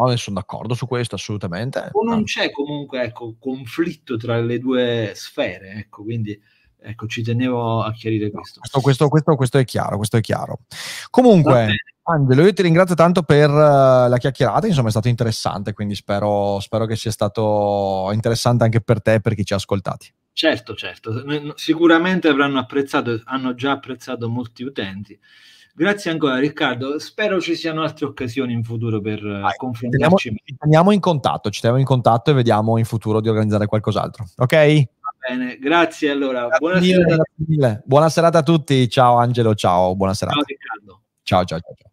no, no, sono d'accordo su questo, assolutamente. O non c'è comunque ecco, conflitto tra le due sfere, ecco, quindi ecco, ci tenevo a chiarire questo. Questo, questo, questo, questo è chiaro, questo è chiaro. Comunque, Angelo, io ti ringrazio tanto per eh, la chiacchierata, insomma è stato interessante, quindi spero, spero che sia stato interessante anche per te e per chi ci ha ascoltati. Certo, certo, sicuramente avranno apprezzato, hanno già apprezzato molti utenti Grazie ancora Riccardo, spero ci siano altre occasioni in futuro per eh, Vai, confrontarci. Teniamo, in contatto, ci teniamo in contatto e vediamo in futuro di organizzare qualcos'altro. Ok? Va bene, grazie allora. Grazie buona, mille, serata. Buona serata a tutti, ciao Angelo, ciao, buona serata. Ciao Riccardo. ciao, ciao. ciao. ciao.